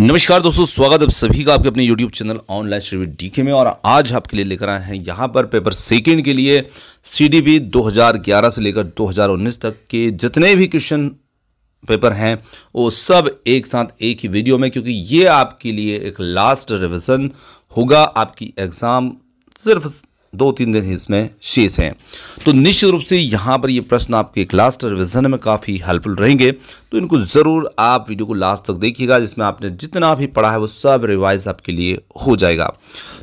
नमस्कार दोस्तों स्वागत अब सभी का आपके अपने YouTube channel online D DK में और आज आपके लिए लेकर आए हैं यहाँ पर पेपर सेकंड के लिए सीडीपी 2011 से लेकर 2019 तक के जितने भी क्वेश्चन पेपर हैं वो सब एक साथ एक ही वीडियो में क्योंकि ये आपके लिए एक लास्ट रिविज़न होगा आपकी एग्ज़ाम सिर्फ दो तीन दिन इसमें शेष हैं तो निश्चित रूप से यहाँ पर ये प्रश्न आपके लास्ट रिविजन में काफ़ी हेल्पफुल रहेंगे तो इनको ज़रूर आप वीडियो को लास्ट तक देखिएगा जिसमें आपने जितना भी पढ़ा है वो सब रिवाइज आपके लिए हो जाएगा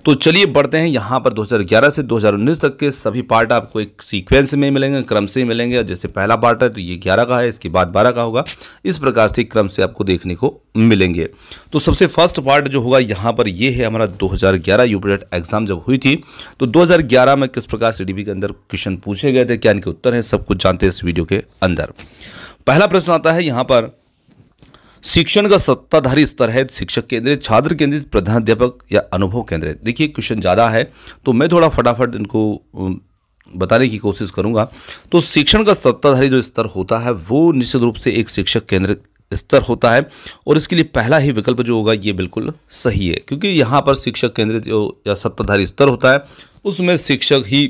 तो चलिए बढ़ते हैं यहाँ पर 2011 से 2019 तक के सभी पार्ट आपको एक सीक्वेंस में मिलेंगे क्रम से मिलेंगे जैसे पहला पार्ट है तो ये ग्यारह का है इसके बाद बारह का होगा इस प्रकार से क्रम से आपको देखने को मिलेंगे तो सबसे फर्स्ट पार्ट जो होगा यहाँ पर ये है हमारा दो हज़ार एग्ज़ाम जब हुई थी तो दो 2011 में किस प्रकार सीडीपी के अंदर क्वेश्चन पूछे गए थे क्या इनके उत्तर हैं सब कुछ जानते हैं इस वीडियो के अंदर पहला प्रश्न आता है यहाँ पर शिक्षण का सत्ताधारी स्तर है शिक्षक केंद्रित छात्र केंद्रित प्रधानाध्यापक या अनुभव केंद्रित देखिए क्वेश्चन ज़्यादा है तो मैं थोड़ा फटाफट इनको बताने की कोशिश करूंगा तो शिक्षण का सत्ताधारी जो स्तर होता है वो निश्चित रूप से एक शिक्षक केंद्रित स्तर होता है और इसके लिए पहला ही विकल्प जो होगा ये बिल्कुल सही है क्योंकि यहाँ पर शिक्षक केंद्रित या सत्ताधारी स्तर होता है उसमें शिक्षक ही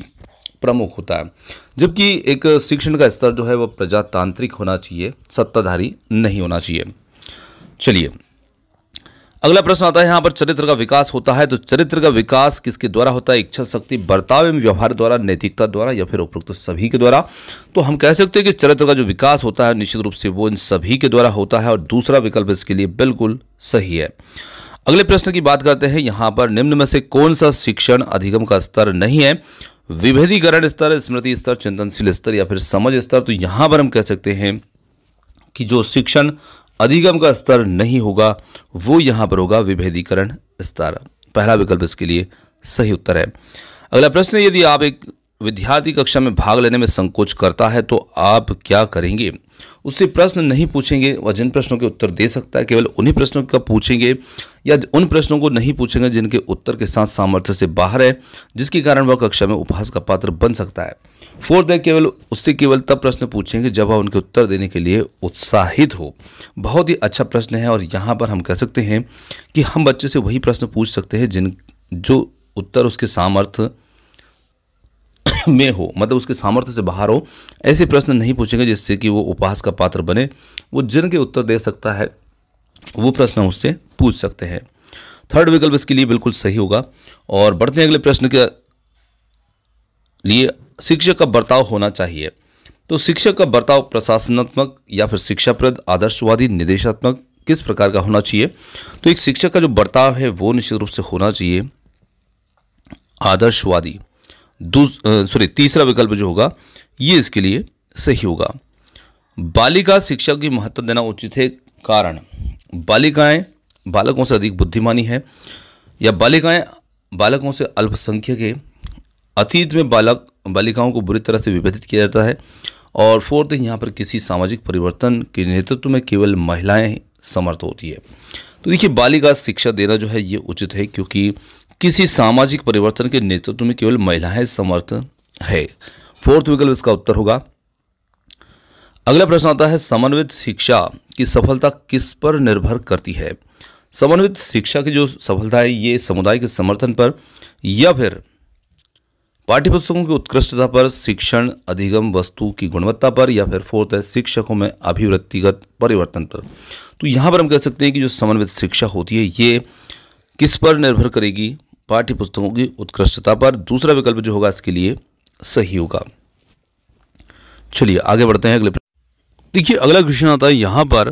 प्रमुख होता है जबकि एक शिक्षण का स्तर जो है वह प्रजातांत्रिक होना चाहिए सत्ताधारी नहीं होना चाहिए चलिए अगला प्रश्न आता है यहाँ पर चरित्र का विकास होता है तो चरित्र का विकास किसके द्वारा होता है इच्छा शक्ति बर्ताव एवं व्यवहार द्वारा नैतिकता द्वारा या फिर उपरोक्त तो सभी के द्वारा तो हम कह सकते हैं कि चरित्र का जो विकास होता है निश्चित रूप से वो इन सभी के द्वारा होता है और दूसरा विकल्प इसके लिए बिल्कुल सही है अगले प्रश्न की बात करते हैं यहाँ पर निम्न में से कौन सा शिक्षण अधिगम का स्तर नहीं है विभेदीकरण स्तर स्मृति स्तर चिंतनशील स्तर या फिर समझ स्तर तो यहाँ पर हम कह सकते हैं कि जो शिक्षण अधिगम का स्तर नहीं होगा वो यहाँ पर होगा विभेदीकरण स्तर पहला विकल्प इसके लिए सही उत्तर है अगला प्रश्न यदि आप एक विद्यार्थी कक्षा में भाग लेने में संकोच करता है तो आप क्या करेंगे उससे प्रश्न नहीं पूछेंगे वह जिन प्रश्नों के उत्तर दे सकता है केवल उन्हीं प्रश्नों का पूछेंगे या उन प्रश्नों को नहीं पूछेंगे जिनके उत्तर के साथ सामर्थ्य से बाहर है जिसके कारण वह कक्षा में उपहास का पात्र बन सकता है फोर्थ है केवल उससे केवल तब प्रश्न पूछेंगे जब वह उनके उत्तर देने के लिए उत्साहित हो बहुत ही अच्छा प्रश्न है और यहाँ पर हम कह सकते हैं कि हम बच्चे से वही प्रश्न पूछ सकते हैं जिन जो उत्तर उसके सामर्थ्य में हो मतलब उसके सामर्थ्य से बाहर हो ऐसे प्रश्न नहीं पूछेंगे जिससे कि वो उपहास का पात्र बने वो जिनके उत्तर दे सकता है वो प्रश्न उससे पूछ सकते हैं थर्ड विकल्प इसके लिए बिल्कुल सही होगा और बढ़ते हैं अगले प्रश्न के लिए शिक्षक का बर्ताव होना चाहिए तो शिक्षक का बर्ताव प्रशासनात्मक या फिर शिक्षाप्रद आदर्शवादी निर्देशात्मक किस प्रकार का होना चाहिए तो एक शिक्षक का जो बर्ताव है वो निश्चित रूप से होना चाहिए आदर्शवादी सॉरी तीसरा विकल्प जो होगा ये इसके लिए सही होगा बालिका शिक्षा की महत्व देना उचित है कारण बालिकाएं बालकों से अधिक बुद्धिमानी है या बालिकाएं बालकों से अल्पसंख्यक है अतीत में बालक बालिकाओं को बुरी तरह से विभेदित किया जाता है और फोर्थ यहाँ पर किसी सामाजिक परिवर्तन के नेतृत्व में केवल महिलाएं समर्थ होती है तो देखिए बालिका शिक्षा देना जो है ये उचित है क्योंकि किसी सामाजिक परिवर्तन के नेतृत्व में केवल महिलाएं समर्थ है फोर्थ विकल्प इसका उत्तर होगा अगला प्रश्न आता है समन्वित शिक्षा की सफलता किस पर निर्भर करती है समन्वित शिक्षा की जो सफलता है ये समुदाय के समर्थन पर या फिर पाठ्यपुस्तकों की उत्कृष्टता पर शिक्षण अधिगम वस्तु की गुणवत्ता पर या फिर फोर्थ है शिक्षकों में अभिवृत्तिगत परिवर्तन पर तो यहाँ पर हम कह सकते हैं कि जो समन्वित शिक्षा होती है ये किस पर निर्भर करेगी पाठ्य पुस्तकों की उत्कृष्टता पर दूसरा विकल्प जो होगा इसके लिए सही होगा चलिए आगे बढ़ते हैं अगले देखिए अगला क्वेश्चन आता है यहाँ पर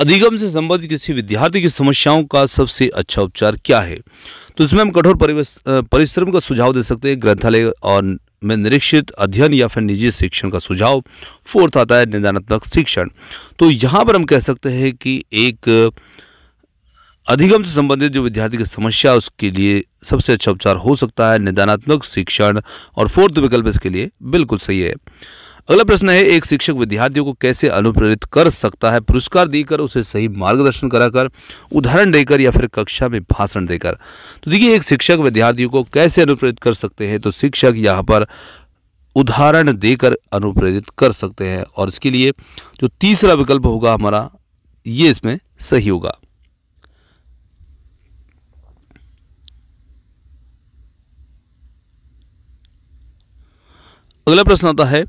अधिगम से संबंधित किसी विद्यार्थी की समस्याओं का सबसे अच्छा उपचार क्या है तो इसमें हम कठोर परिश्रम का सुझाव दे सकते हैं ग्रंथालय और में निरीक्षित अध्ययन या फिर निजी शिक्षण का सुझाव फोर्थ आता है निदानात्मक शिक्षण तो यहाँ पर हम कह सकते हैं कि एक अधिगम से संबंधित जो विद्यार्थी की समस्या उसके लिए सबसे अच्छा उपचार हो सकता है निदानात्मक शिक्षण और फोर्थ विकल्प इसके लिए बिल्कुल सही है अगला प्रश्न है एक शिक्षक विद्यार्थियों को कैसे अनुप्रेरित कर सकता है पुरस्कार देकर उसे सही मार्गदर्शन कराकर उदाहरण देकर या फिर कक्षा में भाषण देकर तो देखिए एक शिक्षक विद्यार्थियों को कैसे अनुप्रेरित कर सकते हैं तो शिक्षक यहाँ पर उदाहरण देकर अनुप्रेरित कर सकते हैं और इसके लिए जो तीसरा विकल्प होगा हमारा ये इसमें सही होगा अगला प्रश्न आता है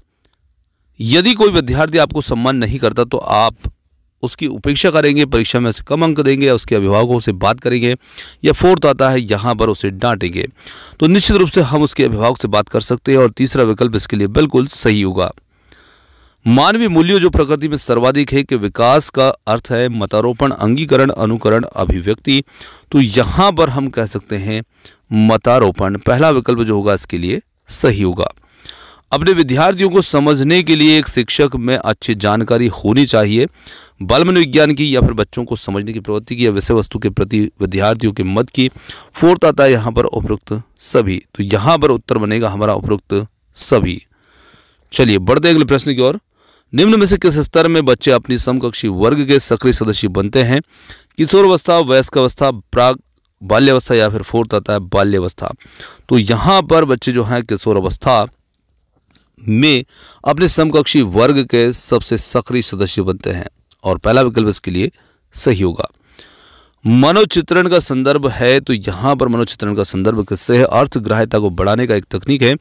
यदि कोई विद्यार्थी आपको सम्मान नहीं करता तो आप उसकी उपेक्षा करेंगे परीक्षा में उसे कम अंक देंगे या उसके अभिभावकों से बात करेंगे या फोर्थ आता है यहाँ पर उसे डांटेंगे तो निश्चित रूप से हम उसके अभिभावक से बात कर सकते हैं और तीसरा विकल्प इसके लिए बिल्कुल सही होगा मानवीय मूल्यों जो प्रकृति में सर्वाधिक है कि विकास का अर्थ है मतारोपण अंगीकरण अनुकरण अभिव्यक्ति तो यहाँ पर हम कह सकते हैं मतारोपण पहला विकल्प जो होगा इसके लिए सही होगा अपने विद्यार्थियों को समझने के लिए एक शिक्षक में अच्छी जानकारी होनी चाहिए बाल मनोविज्ञान की या फिर बच्चों को समझने की प्रवृत्ति की या विषय वस्तु के प्रति विद्यार्थियों के मत की फोर्थ आता है यहाँ पर उपरोक्त सभी तो यहाँ पर उत्तर बनेगा हमारा उपरोक्त सभी चलिए बढ़ते अगले प्रश्न की ओर निम्न में से किस स्तर में बच्चे अपनी समकक्षी वर्ग के सक्रिय सदस्य बनते हैं किशोरावस्था वयस्क अवस्था प्राग बाल्यावस्था या फिर फोर्थ आता है बाल्यावस्था तो यहाँ पर बच्चे जो हैं किशोरावस्था में अपने समकक्षी वर्ग के सबसे सक्रिय सदस्य बनते हैं और पहला विकल्प इसके लिए सही होगा मनोचित्रण का संदर्भ है तो यहाँ पर मनोचित्रण का संदर्भ किससे है अर्थग्राह्यता को बढ़ाने का एक तकनीक है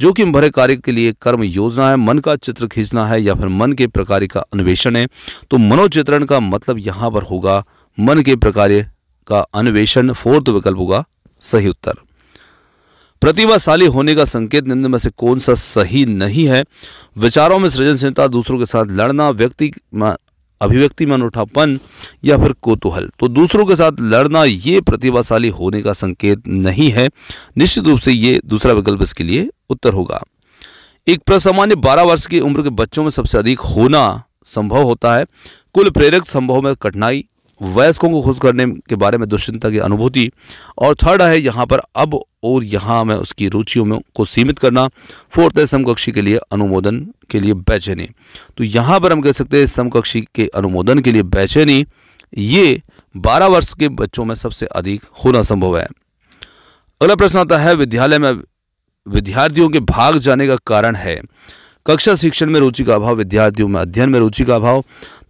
जो कि भरे कार्य के लिए कर्म योजना है मन का चित्र खींचना है या फिर मन के प्रकार का अन्वेषण है तो मनोचित्रण का मतलब यहाँ पर होगा मन के प्रकार का अन्वेषण फोर्थ विकल्प होगा सही उत्तर प्रतिभाशाली होने का संकेत निम्न में से कौन सा सही नहीं है विचारों में सृजनशीलता दूसरों के साथ लड़ना व्यक्ति अभिव्यक्ति में अनूठापन या फिर कोतूहल तो दूसरों के साथ लड़ना ये प्रतिभाशाली होने का संकेत नहीं है निश्चित रूप से ये दूसरा विकल्प इसके लिए उत्तर होगा एक प्रसामान्य 12 वर्ष की उम्र के बच्चों में सबसे अधिक होना संभव होता है कुल प्रेरक संभव में कठिनाई वयस्कों को खुश करने के बारे में दुश्चिंता की अनुभूति और थर्ड है यहाँ पर अब और यहाँ में उसकी रुचियों में को सीमित करना फोर्थ है समकक्षी के लिए अनुमोदन के लिए बेचैनी तो यहाँ पर हम कह सकते हैं समकक्षी के अनुमोदन के लिए बेचैनी ये बारह वर्ष के बच्चों में सबसे अधिक होना संभव है अगला प्रश्न आता है विद्यालय में विद्यार्थियों के भाग जाने का कारण है कक्षा शिक्षण में रुचि का अभाव विद्यार्थियों में अध्ययन में रुचि का अभाव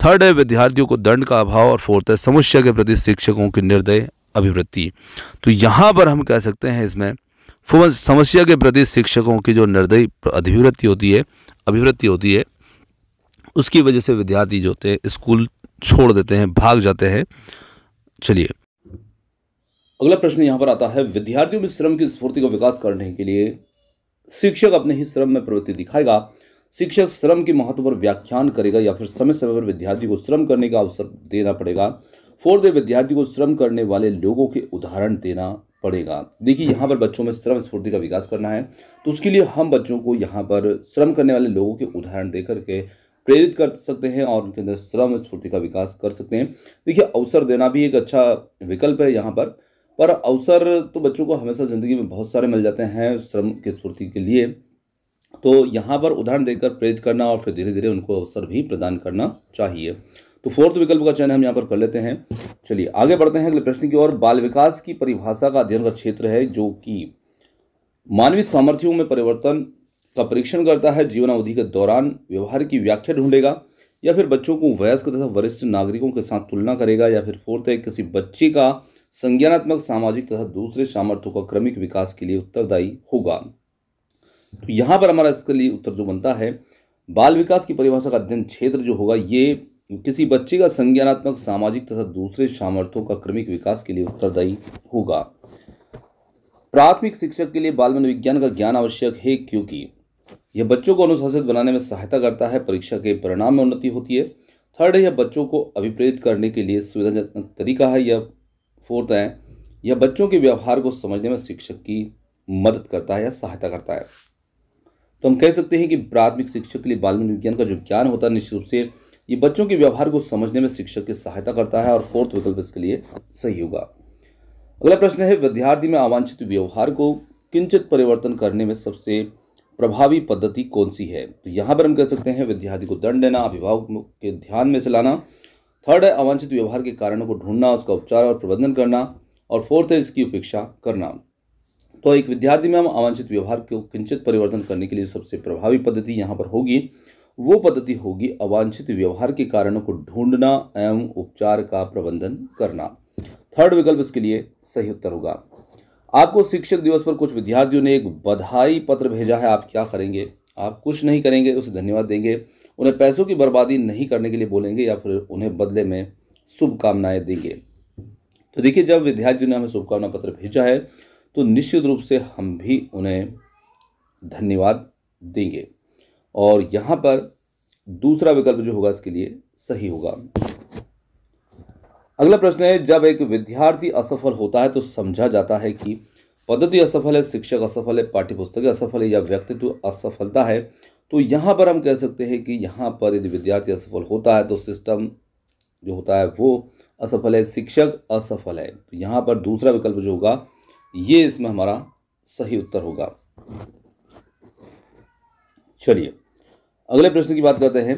थर्ड है विद्यार्थियों को दंड का अभाव और फोर्थ है समस्या के प्रति शिक्षकों की निर्दय अभिवृत्ति तो यहाँ पर हम कह सकते हैं इसमें समस्या के प्रति शिक्षकों की जो निर्दयी अभिवृत्ति होती है अभिवृत्ति होती है उसकी वजह से विद्यार्थी जो होते हैं स्कूल छोड़ देते हैं भाग जाते हैं चलिए अगला प्रश्न यहाँ पर आता है विद्यार्थियों में श्रम की स्फूर्ति का विकास करने के लिए शिक्षक अपने ही श्रम में प्रवृत्ति दिखाएगा शिक्षक श्रम के महत्व पर व्याख्यान करेगा या फिर समय समय पर विद्यार्थी को श्रम करने का अवसर देना पड़ेगा फोर्थ विद्यार्थी को श्रम करने वाले लोगों के उदाहरण देना पड़ेगा देखिए यहाँ पर बच्चों में श्रम स्फूर्ति का विकास करना है तो उसके लिए हम बच्चों को यहाँ पर श्रम करने वाले लोगों के उदाहरण दे करके प्रेरित कर सकते हैं और उनके अंदर श्रम स्फूर्ति का विकास कर सकते हैं देखिए अवसर देना भी एक अच्छा विकल्प है यहाँ पर पर अवसर तो बच्चों को हमेशा ज़िंदगी में बहुत सारे मिल जाते हैं श्रम की स्फूर्ति के लिए तो यहाँ पर उदाहरण देकर प्रेरित करना और फिर धीरे धीरे उनको अवसर भी प्रदान करना चाहिए तो फोर्थ विकल्प का चयन हम यहाँ पर कर लेते हैं चलिए आगे बढ़ते हैं अगले प्रश्न की ओर बाल विकास की परिभाषा का अध्ययन का क्षेत्र है जो कि मानवीय सामर्थ्यों में परिवर्तन का परीक्षण करता है जीवनावधि के दौरान व्यवहार की व्याख्या ढूंढेगा या फिर बच्चों को वयस्क तथा वरिष्ठ नागरिकों के साथ तुलना करेगा या फिर फोर्थ है किसी बच्चे का संज्ञानात्मक सामाजिक तथा दूसरे सामर्थ्यों का क्रमिक विकास के लिए उत्तरदायी होगा तो यहाँ पर हमारा इसके लिए उत्तर जो बनता है बाल विकास की परिभाषा का अध्ययन क्षेत्र जो होगा ये किसी बच्चे का संज्ञानात्मक सामाजिक तथा दूसरे सामर्थ्यों का क्रमिक विकास के लिए उत्तरदायी होगा प्राथमिक शिक्षक के लिए बाल मनोविज्ञान का ज्ञान आवश्यक है क्योंकि यह बच्चों को अनुशासित बनाने में सहायता करता है परीक्षा के परिणाम में उन्नति होती है थर्ड है यह बच्चों को अभिप्रेरित करने के लिए सुविधाजनक तरीका है यह फोर्थ है यह बच्चों के व्यवहार को समझने में शिक्षक की मदद करता है या सहायता करता है तो हम कह सकते हैं कि प्राथमिक शिक्षक के लिए बाल विज्ञान का जो ज्ञान होता है निश्चित रूप से ये बच्चों के व्यवहार को समझने में शिक्षक की सहायता करता है और फोर्थ विकल्प इसके लिए सही होगा अगला प्रश्न है विद्यार्थी में अवांछित व्यवहार को किंचित परिवर्तन करने में सबसे प्रभावी पद्धति कौन सी है तो यहाँ पर हम कह सकते हैं विद्यार्थी को दंड देना अभिभावक के ध्यान में से लाना थर्ड है अवांछित व्यवहार के कारणों को ढूंढना उसका उपचार और प्रबंधन करना और फोर्थ है इसकी उपेक्षा करना तो एक विद्यार्थी में हम अवांछित व्यवहार को किंचित परिवर्तन करने के लिए सबसे प्रभावी पद्धति यहाँ पर होगी वो पद्धति होगी अवांछित व्यवहार के कारणों को ढूंढना एवं उपचार का प्रबंधन करना थर्ड विकल्प इसके लिए सही उत्तर होगा आपको शिक्षक दिवस पर कुछ विद्यार्थियों ने एक बधाई पत्र भेजा है आप क्या करेंगे आप कुछ नहीं करेंगे उसे धन्यवाद देंगे उन्हें पैसों की बर्बादी नहीं करने के लिए बोलेंगे या फिर उन्हें बदले में शुभकामनाएं देंगे तो देखिए जब विद्यार्थियों ने हमें शुभकामना पत्र भेजा है तो निश्चित रूप से हम भी उन्हें धन्यवाद देंगे और यहाँ पर दूसरा विकल्प जो होगा इसके लिए सही होगा अगला प्रश्न है जब एक विद्यार्थी असफल होता है तो समझा जाता है कि पद्धति असफल है शिक्षक असफल है पाठ्यपुस्तक असफल है या व्यक्तित्व असफलता है तो यहाँ पर हम कह सकते हैं कि यहाँ पर यदि विद्यार्थी असफल होता है तो सिस्टम जो होता है वो असफल है शिक्षक असफल है तो यहाँ पर दूसरा विकल्प जो होगा ये इसमें हमारा सही उत्तर होगा चलिए अगले प्रश्न की बात करते हैं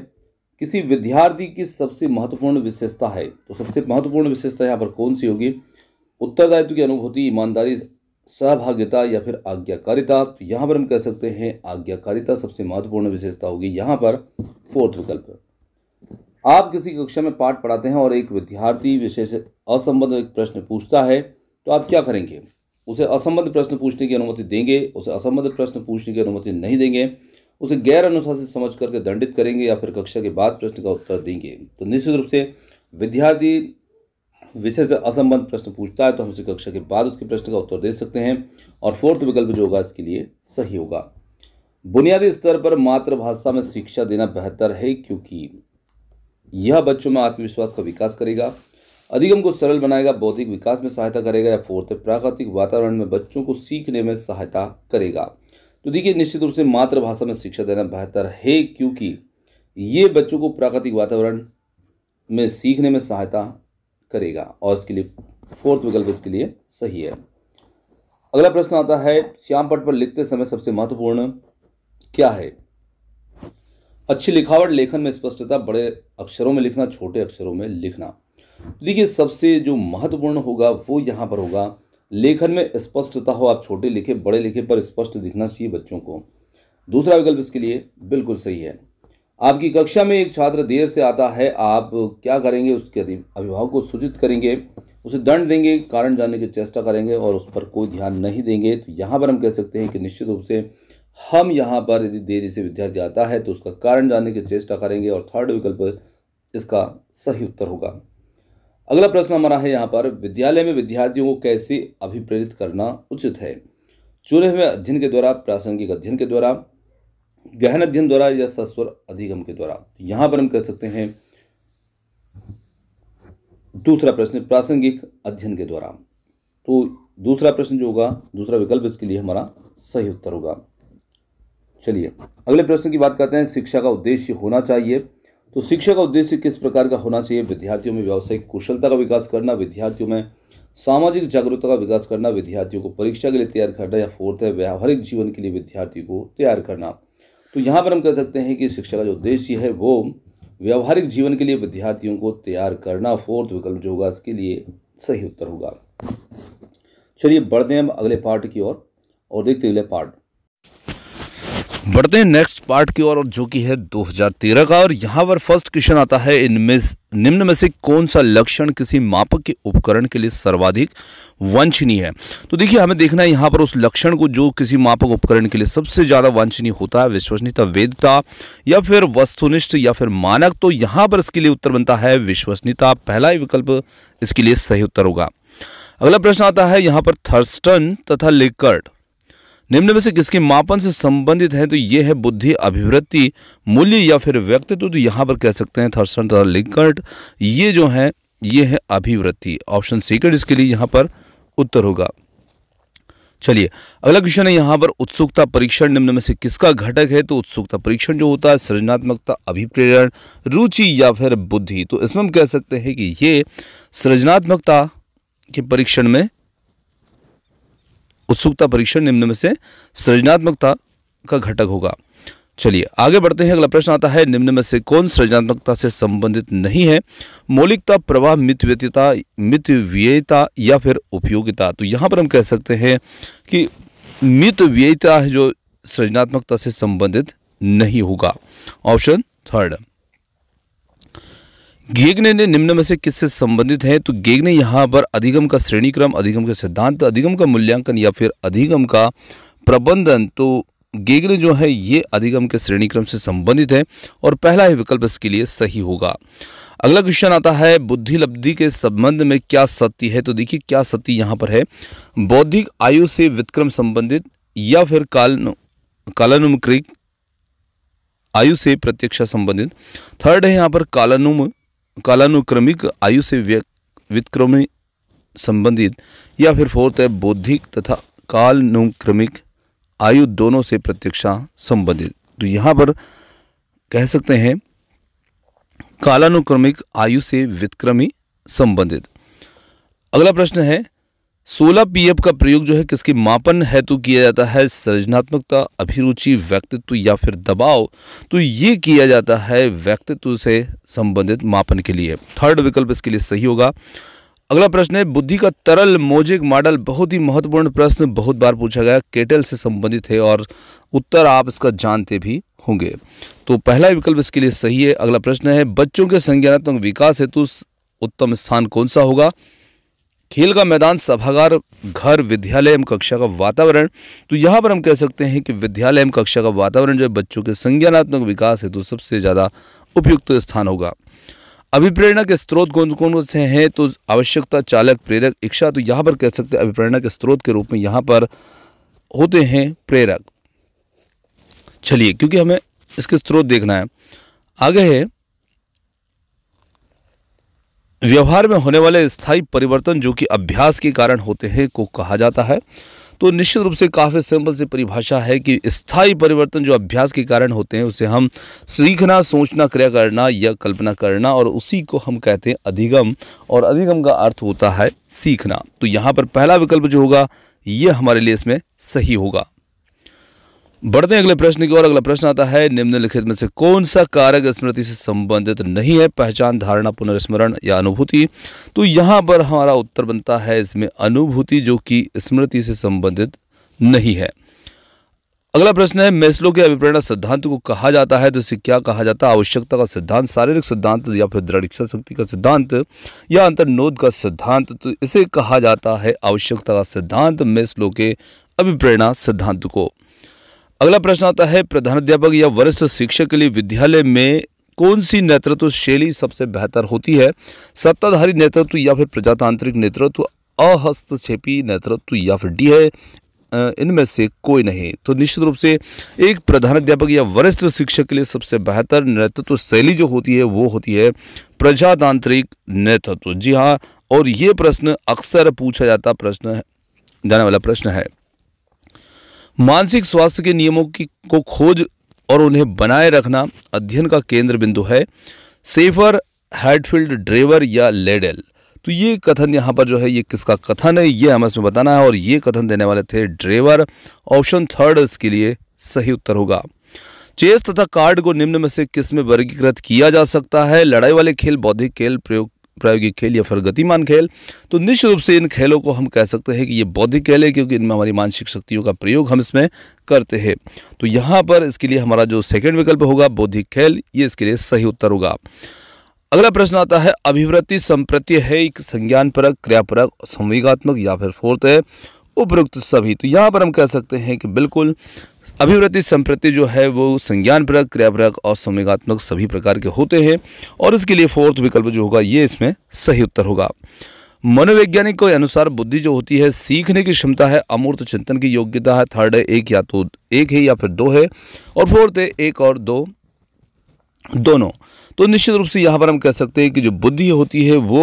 किसी विद्यार्थी की सबसे महत्वपूर्ण विशेषता है तो सबसे महत्वपूर्ण विशेषता यहाँ पर कौन सी होगी उत्तरदायित्व की अनुभूति ईमानदारी सहभागिता या फिर आज्ञाकारिता तो यहाँ पर हम कह सकते हैं आज्ञाकारिता सबसे महत्वपूर्ण विशेषता होगी यहाँ पर फोर्थ विकल्प आप किसी कक्षा में पाठ पढ़ाते हैं और एक विद्यार्थी विशेष असंबद्ध एक प्रश्न पूछता है तो आप क्या करेंगे उसे असंबद्ध प्रश्न पूछने की अनुमति देंगे उसे असंबद्ध प्रश्न पूछने की अनुमति नहीं देंगे उसे गैर अनुशासित समझ करके दंडित करेंगे या फिर कक्षा के बाद प्रश्न का उत्तर देंगे तो निश्चित रूप से विद्यार्थी विषय से असंबद्ध प्रश्न पूछता है तो हम उसे कक्षा के बाद उसके प्रश्न का उत्तर दे सकते हैं और फोर्थ विकल्प जो होगा इसके लिए सही होगा बुनियादी स्तर पर मातृभाषा में शिक्षा देना बेहतर है क्योंकि यह बच्चों में आत्मविश्वास का विकास करेगा अधिगम को सरल बनाएगा बौद्धिक विकास में सहायता करेगा या फोर्थ प्राकृतिक वातावरण में बच्चों को सीखने में सहायता करेगा तो देखिए निश्चित रूप से मातृभाषा में शिक्षा देना बेहतर है क्योंकि ये बच्चों को प्राकृतिक वातावरण में सीखने में सहायता करेगा और इसके लिए फोर्थ विकल्प इसके लिए सही है अगला प्रश्न आता है श्यामपट पर लिखते समय सबसे महत्वपूर्ण क्या है अच्छी लिखावट लेखन में स्पष्टता बड़े अक्षरों में लिखना छोटे अक्षरों में लिखना तो देखिए सबसे जो महत्वपूर्ण होगा वो यहाँ पर होगा लेखन में स्पष्टता हो आप छोटे लिखे बड़े लिखे पर स्पष्ट दिखना चाहिए बच्चों को दूसरा विकल्प इसके लिए बिल्कुल सही है आपकी कक्षा में एक छात्र देर से आता है आप क्या करेंगे उसके अभिभावक को सूचित करेंगे उसे दंड देंगे कारण जानने की चेष्टा करेंगे और उस पर कोई ध्यान नहीं देंगे तो यहाँ पर हम कह सकते हैं कि निश्चित रूप से हम यहाँ पर यदि देरी से विद्यार्थी आता है तो उसका कारण जानने की चेष्टा करेंगे और थर्ड विकल्प इसका सही उत्तर होगा अगला प्रश्न हमारा है यहाँ पर विद्यालय में विद्यार्थियों को कैसे अभिप्रेरित करना उचित है चुने हुए अध्ययन के द्वारा प्रासंगिक अध्ययन के द्वारा गहन अध्ययन द्वारा या सस्वर अधिगम के द्वारा यहाँ पर हम कह सकते हैं दूसरा प्रश्न प्रासंगिक अध्ययन के द्वारा तो दूसरा प्रश्न जो होगा दूसरा विकल्प इसके लिए हमारा सही उत्तर होगा चलिए अगले प्रश्न की बात करते हैं शिक्षा का उद्देश्य होना चाहिए तो शिक्षा का उद्देश्य किस प्रकार का होना चाहिए विद्यार्थियों में व्यावसायिक कुशलता का विकास करना विद्यार्थियों में सामाजिक जागरूकता का विकास करना विद्यार्थियों को परीक्षा के लिए तैयार करना या फोर्थ है व्यावहारिक जीवन के लिए विद्यार्थियों को तैयार करना तो यहाँ पर हम कह सकते हैं कि शिक्षा का जो उद्देश्य है वो व्यवहारिक जीवन के लिए विद्यार्थियों को तैयार करना फोर्थ विकल्प जो होगा इसके लिए सही उत्तर होगा चलिए बढ़ते हैं हम अगले पार्ट की ओर और, और देखते अगले पार्ट बढ़ते हैं नेक्स्ट पार्ट की ओर और जो कि है 2013 का और यहाँ पर फर्स्ट क्वेश्चन आता है इनमें निम्न में से कौन सा लक्षण किसी मापक के उपकरण के लिए सर्वाधिक वांछनीय है तो देखिए हमें देखना है यहाँ पर उस लक्षण को जो किसी मापक उपकरण के लिए सबसे ज़्यादा वांछनीय होता है विश्वसनीयता वेदता या फिर वस्तुनिष्ठ या फिर मानक तो यहाँ पर इसके लिए उत्तर बनता है विश्वसनीयता पहला ही विकल्प इसके लिए सही उत्तर होगा अगला प्रश्न आता है यहाँ पर थर्स्टन तथा लेकर्ड निम्न में से किसके मापन से संबंधित है तो ये है बुद्धि अभिवृत्ति मूल्य या फिर व्यक्तित्व तो यहाँ पर कह सकते हैं थर्सन तथा लिंकर्ट ये जो है ये है अभिवृत्ति ऑप्शन सीकर इसके लिए यहाँ पर उत्तर होगा चलिए अगला क्वेश्चन है यहाँ पर उत्सुकता परीक्षण निम्न में से किसका घटक है तो उत्सुकता परीक्षण जो होता है सृजनात्मकता अभिप्रेरण रुचि या फिर बुद्धि तो इसमें हम कह सकते हैं कि ये सृजनात्मकता के परीक्षण में उत्सुकता परीक्षण निम्न में से सृजनात्मकता का घटक होगा चलिए आगे बढ़ते हैं अगला प्रश्न आता है निम्न में से कौन सृजनात्मकता से संबंधित नहीं है मौलिकता प्रवाह मितव्यता मितव्ययता या फिर उपयोगिता तो यहाँ पर हम कह सकते हैं कि मितव्ययता जो सृजनात्मकता से संबंधित नहीं होगा ऑप्शन थर्ड गेगने ने निम्न में से किससे संबंधित है तो गेगने यहाँ पर अधिगम का श्रेणी क्रम अधिगम के सिद्धांत अधिगम का मूल्यांकन या फिर अधिगम का प्रबंधन तो गेगने जो है ये अधिगम के श्रेणी क्रम से संबंधित है और पहला ही विकल्प इसके लिए सही होगा अगला क्वेश्चन आता है बुद्धि लब्धि के संबंध में क्या सत्य है तो देखिए क्या सत्य यहाँ पर है बौद्धिक आयु से विक्रम संबंधित या फिर काल कालानुमक्रिक आयु से प्रत्यक्षा संबंधित थर्ड है यहाँ पर कालानुम कालानुक्रमिक आयु से व्युतक्रमी संबंधित या फिर फोर्थ है बौद्धिक तथा कालानुक्रमिक आयु दोनों से प्रत्यक्षा संबंधित तो यहाँ पर कह सकते हैं कालानुक्रमिक आयु से व्युतक्रमी संबंधित अगला प्रश्न है सोलह पीएफ का प्रयोग जो है किसकी मापन हेतु किया जाता है सृजनात्मकता अभिरुचि व्यक्तित्व या फिर दबाव तो ये किया जाता है व्यक्तित्व से संबंधित मापन के लिए थर्ड विकल्प इसके लिए सही होगा अगला प्रश्न है बुद्धि का तरल मोजिक मॉडल बहुत ही महत्वपूर्ण प्रश्न बहुत बार पूछा गया केटल से संबंधित है और उत्तर आप इसका जानते भी होंगे तो पहला विकल्प इसके लिए सही है अगला प्रश्न है बच्चों के संज्ञानात्मक विकास हेतु उत्तम स्थान कौन सा होगा खेल का मैदान सभागार घर विद्यालय एवं कक्षा का वातावरण तो यहाँ पर हम कह सकते हैं कि विद्यालय एवं कक्षा का वातावरण जो है बच्चों के संज्ञानात्मक विकास है तो सबसे ज़्यादा उपयुक्त तो स्थान होगा अभिप्रेरणा के स्रोत कौन कौन से हैं तो आवश्यकता चालक प्रेरक इच्छा तो यहाँ पर कह सकते हैं अभिप्रेरणा के स्रोत के रूप में यहाँ पर होते हैं प्रेरक चलिए क्योंकि हमें इसके स्रोत देखना है आगे है व्यवहार में होने वाले स्थायी परिवर्तन जो कि अभ्यास के कारण होते हैं को कहा जाता है तो निश्चित रूप से काफ़ी सिंपल सी परिभाषा है कि स्थायी परिवर्तन जो अभ्यास के कारण होते हैं उसे हम सीखना सोचना क्रिया करना या कल्पना करना और उसी को हम कहते हैं अधिगम और अधिगम का अर्थ होता है सीखना तो यहाँ पर पहला विकल्प जो होगा ये हमारे लिए इसमें सही होगा बढ़ते अगले प्रश्न की ओर अगला प्रश्न आता है निम्नलिखित में से कौन सा कारक स्मृति से संबंधित नहीं है पहचान धारणा पुनर्स्मरण या अनुभूति तो यहाँ पर हमारा उत्तर बनता है इसमें अनुभूति जो कि स्मृति से संबंधित नहीं है अगला प्रश्न है मेस्लो के अभिप्रेरणा सिद्धांत को कहा जाता है तो इसे क्या कहा जाता है आवश्यकता का सिद्धांत शारीरिक सिद्धांत या फिर दृढ़ इच्छा शक्ति का सिद्धांत या अंतर्नोद का सिद्धांत तो इसे कहा जाता है आवश्यकता का सिद्धांत मेस्लो के अभिप्रेरणा सिद्धांत को अगला प्रश्न आता है प्रधानाध्यापक या वरिष्ठ शिक्षक के लिए विद्यालय में कौन सी नेतृत्व शैली सबसे बेहतर होती है सत्ताधारी नेतृत्व या फिर प्रजातांत्रिक नेतृत्व अहस्तक्षेपी नेतृत्व या फिर डी है इनमें से कोई नहीं तो निश्चित रूप से एक प्रधानाध्यापक या वरिष्ठ शिक्षक के लिए सबसे बेहतर नेतृत्व शैली जो होती है वो होती है प्रजातांत्रिक नेतृत्व जी हाँ और ये प्रश्न अक्सर पूछा जाता प्रश्न जाने वाला प्रश्न है मानसिक स्वास्थ्य के नियमों की को खोज और उन्हें बनाए रखना अध्ययन का केंद्र बिंदु है सेफर हैडफील्ड ड्रेवर या लेडल तो ये कथन यहाँ पर जो है ये किसका कथन है ये हमें इसमें बताना है और ये कथन देने वाले थे ड्रेवर ऑप्शन थर्ड इसके लिए सही उत्तर होगा चेस तथा कार्ड को निम्न में से किस में वर्गीकृत किया जा सकता है लड़ाई वाले खेल बौद्धिक खेल प्रयोग प्रायोगिक खेल या फिर गतिमान खेल तो निश्चित रूप से इन खेलों को हम कह सकते हैं कि ये बौद्धिक खेल है क्योंकि इनमें हमारी मानसिक शक्तियों का प्रयोग हम इसमें करते हैं तो यहाँ पर इसके लिए हमारा जो सेकेंड विकल्प होगा बौद्धिक खेल ये इसके लिए सही उत्तर होगा अगला प्रश्न आता है अभिवृत्ति संप्रत्य है एक संज्ञानपरक क्रियापरक संवेगात्मक या फिर फोर्थ है उपरोक्त सभी तो यहाँ पर हम कह सकते हैं कि बिल्कुल अभिवृत्ति संप्रति जो है वो संज्ञान परक क्रियापरक और संवेगात्मक सभी प्रकार के होते हैं और इसके लिए फोर्थ विकल्प जो होगा ये इसमें सही उत्तर होगा मनोवैज्ञानिक के अनुसार बुद्धि जो होती है सीखने की क्षमता है अमूर्त चिंतन की योग्यता है थर्ड है एक या तो एक है या फिर दो है और फोर्थ है एक और दो दोनों तो निश्चित रूप से यहाँ पर हम कह सकते हैं कि जो बुद्धि होती है वो